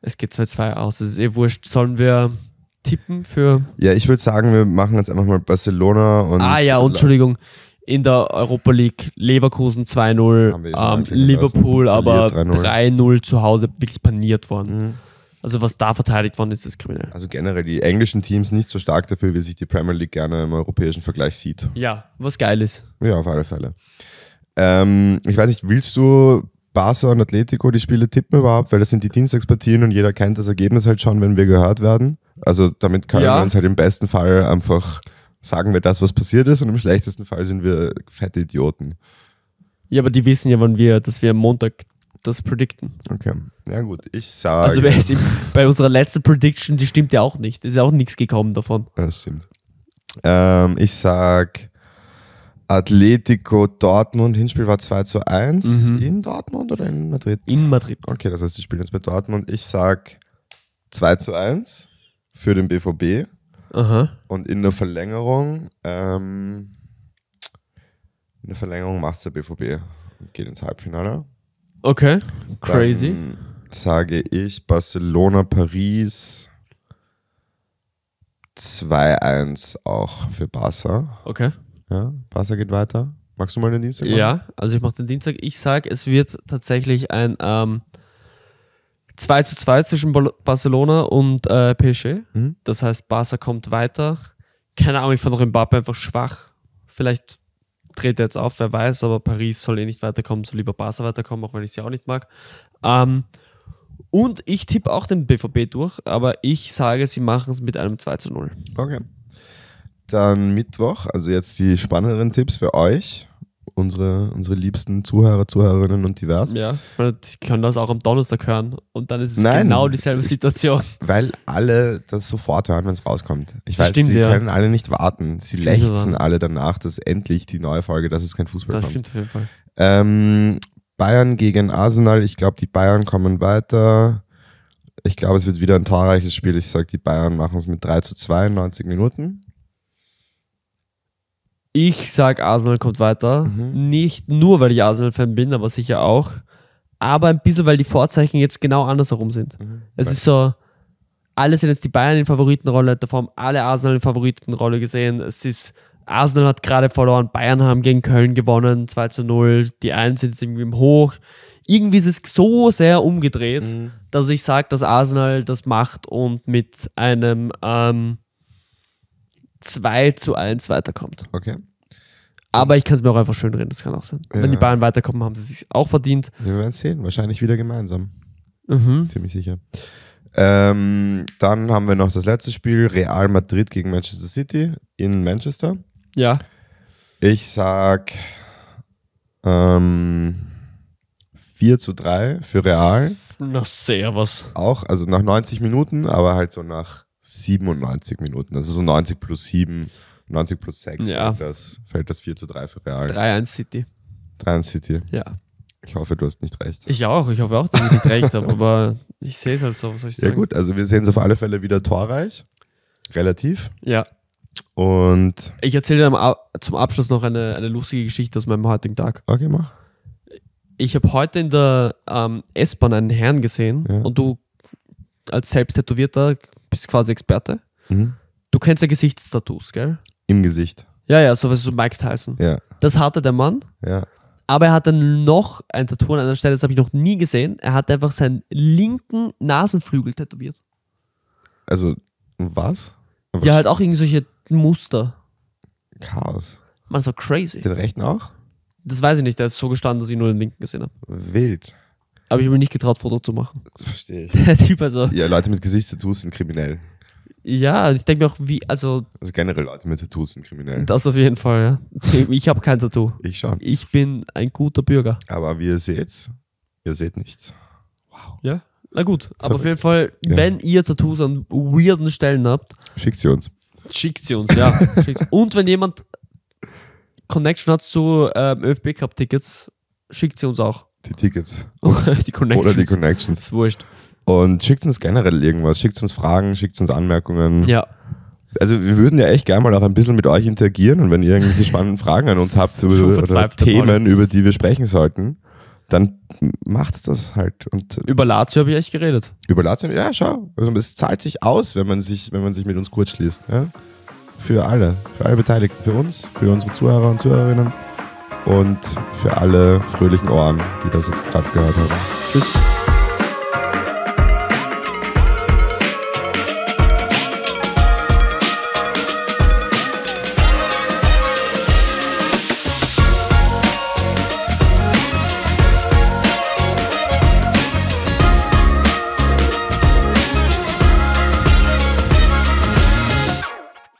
Speaker 1: es geht 2-2 aus, es ist eh wurscht. Sollen wir tippen für...
Speaker 2: Ja, ich würde sagen, wir machen jetzt einfach mal Barcelona und... Ah ja, und, Entschuldigung
Speaker 1: in der Europa League Leverkusen 2-0, ähm, also Liverpool aber 3-0 zu Hause wirklich paniert worden. Mhm. Also was da verteidigt worden ist, ist kriminell. Also
Speaker 2: generell die englischen Teams nicht so stark dafür, wie sich die Premier League gerne im europäischen Vergleich sieht. Ja, was geil ist. Ja, auf alle Fälle. Ähm, ich weiß nicht, willst du Barca und Atletico die Spiele tippen überhaupt? Weil das sind die Dienstagspartien und jeder kennt das Ergebnis halt schon, wenn wir gehört werden. Also damit können ja. wir uns halt im besten Fall einfach sagen wir das, was passiert ist und im schlechtesten Fall sind wir fette Idioten.
Speaker 1: Ja, aber die wissen ja, wann wir, dass wir am Montag das predikten. Okay. Ja
Speaker 2: gut, ich also, sage. Also
Speaker 1: bei unserer letzten Prediction, die stimmt ja auch nicht. ist ja auch nichts gekommen
Speaker 2: davon. Das stimmt. Ähm, ich sag Atletico Dortmund, Hinspiel war 2 zu 1 mhm. in Dortmund oder in Madrid? In Madrid. Okay, das heißt, die spielen jetzt bei Dortmund. Ich sag 2 zu 1 für den BVB. Aha. Und in der Verlängerung, ähm, in der Verlängerung macht es der BVB und geht ins Halbfinale. Okay, crazy. Dann sage ich Barcelona, Paris 2-1 auch für Barca. Okay. Ja, Barca geht weiter. Magst du mal den Dienstag machen? Ja, also ich mache
Speaker 1: den Dienstag. Ich sage, es wird tatsächlich ein ähm, 2 zu 2 zwischen Barcelona und äh, PSG. Mhm. Das heißt, Barca kommt weiter. Keine Ahnung, ich fand auch Mbappe einfach schwach. Vielleicht dreht er jetzt auf, wer weiß, aber Paris soll eh nicht weiterkommen, soll lieber Barca weiterkommen, auch wenn ich sie auch nicht mag. Ähm, und ich tippe auch den BVB durch, aber ich sage, sie machen es mit einem 2 zu 0.
Speaker 2: Okay. Dann Mittwoch, also jetzt die spannenderen Tipps für euch unsere, unsere liebsten Zuhörer, Zuhörerinnen und divers.
Speaker 1: Ja, die können das auch am Donnerstag hören und dann ist es Nein, genau dieselbe
Speaker 2: Situation. Ich, weil alle das sofort hören, wenn es rauskommt. Ich das weiß, stimmt, sie ja. können alle nicht warten. Sie das lechzen alle danach, dass endlich die neue Folge, dass es kein Fußball das Das stimmt auf jeden Fall. Ähm, Bayern gegen Arsenal. Ich glaube, die Bayern kommen weiter. Ich glaube, es wird wieder ein torreiches Spiel. Ich sage, die Bayern machen es mit 3 zu 2 in 90 Minuten.
Speaker 1: Ich sage, Arsenal kommt weiter. Mhm. Nicht nur, weil ich Arsenal-Fan bin, aber sicher auch. Aber ein bisschen, weil die Vorzeichen jetzt genau andersherum sind. Mhm. Es ist so, alle sind jetzt die Bayern in Favoritenrolle, davor haben alle Arsenal in Favoritenrolle gesehen. Es ist, Arsenal hat gerade verloren, Bayern haben gegen Köln gewonnen, 2 zu 0, die einen sind jetzt irgendwie im Hoch. Irgendwie ist es so sehr umgedreht, mhm. dass ich sage, dass Arsenal das macht und mit einem ähm, 2 zu 1 weiterkommt. Okay. Aber ich kann es mir auch einfach schön
Speaker 2: reden, das kann auch sein.
Speaker 1: Ja. Wenn die Bayern weiterkommen, haben sie sich auch verdient. Wir werden es sehen, wahrscheinlich wieder gemeinsam.
Speaker 2: Mhm. Ziemlich sicher. Ähm, dann haben wir noch das letzte Spiel, Real Madrid gegen Manchester City in Manchester. Ja. Ich sag ähm, 4 zu 3 für Real. Nach sehr was. Auch, also nach 90 Minuten, aber halt so nach 97 Minuten. Also so 90 plus 7, 90 plus 6 ja. fällt, das, fällt das 4 zu 3 für Real. 3-1 City. 3-1 City. Ja. Ich hoffe, du hast nicht recht.
Speaker 1: Ich auch. Ich hoffe auch, dass ich nicht recht habe. Aber ich sehe es halt so.
Speaker 2: Was soll ich sagen? Ja, gut. Also, wir sehen es auf alle Fälle wieder torreich. Relativ. Ja. Und.
Speaker 1: Ich erzähle dir zum Abschluss noch eine, eine lustige Geschichte aus meinem heutigen Tag. Okay, mach. Ich habe heute in der ähm, S-Bahn einen Herrn gesehen ja. und du als selbst Tätowierter bist quasi Experte. Mhm. Du kennst ja Gesichtstattoos, gell? Im Gesicht. Ja, ja, so was so Mike Tyson. Ja. Das hatte der Mann. Ja. Aber er hatte noch ein Tattoo an einer Stelle, das habe ich noch nie gesehen. Er hat einfach seinen linken Nasenflügel tätowiert.
Speaker 2: Also, was? was? Ja,
Speaker 1: halt auch irgendwelche Muster. Chaos. Man, so crazy. Den rechten auch? Das weiß ich nicht, der ist so gestanden, dass ich nur den linken gesehen habe. Wild. Habe ich habe mich nicht getraut, Foto zu machen. Das verstehe ich. Der Typ
Speaker 2: also. Ja, Leute mit Gesichtstattoos sind kriminell.
Speaker 1: Ja, ich denke mir auch, wie,
Speaker 2: also. Also generell Leute mit Tattoos sind kriminell. Das
Speaker 1: auf jeden Fall, ja. Ich habe kein Tattoo. Ich schon.
Speaker 2: Ich bin ein guter Bürger. Aber wie ihr seht, ihr seht nichts.
Speaker 1: Wow. Ja? Na gut, Verrückt. aber auf jeden Fall, ja. wenn ihr Tattoos an weirden Stellen habt. Schickt sie uns. Schickt sie uns, ja. Und wenn jemand Connection hat zu ähm, ÖFB Cup Tickets, schickt sie uns auch. Die Tickets. die Connections. Oder die
Speaker 2: Connections. Ist wurscht. Und schickt uns generell irgendwas. Schickt uns Fragen, schickt uns Anmerkungen. Ja. Also wir würden ja echt gerne mal auch ein bisschen mit euch interagieren und wenn ihr irgendwelche spannenden Fragen an uns habt zu Themen, über die wir sprechen sollten, dann macht's das halt. Und über Lazio habe ich echt geredet. Über Lazio, ja, schau. Also es zahlt sich aus, wenn man sich, wenn man sich mit uns kurz schließt. Ja? Für alle, für alle Beteiligten, für uns, für unsere Zuhörer und Zuhörerinnen und für alle fröhlichen Ohren, die das jetzt gerade gehört haben. Tschüss.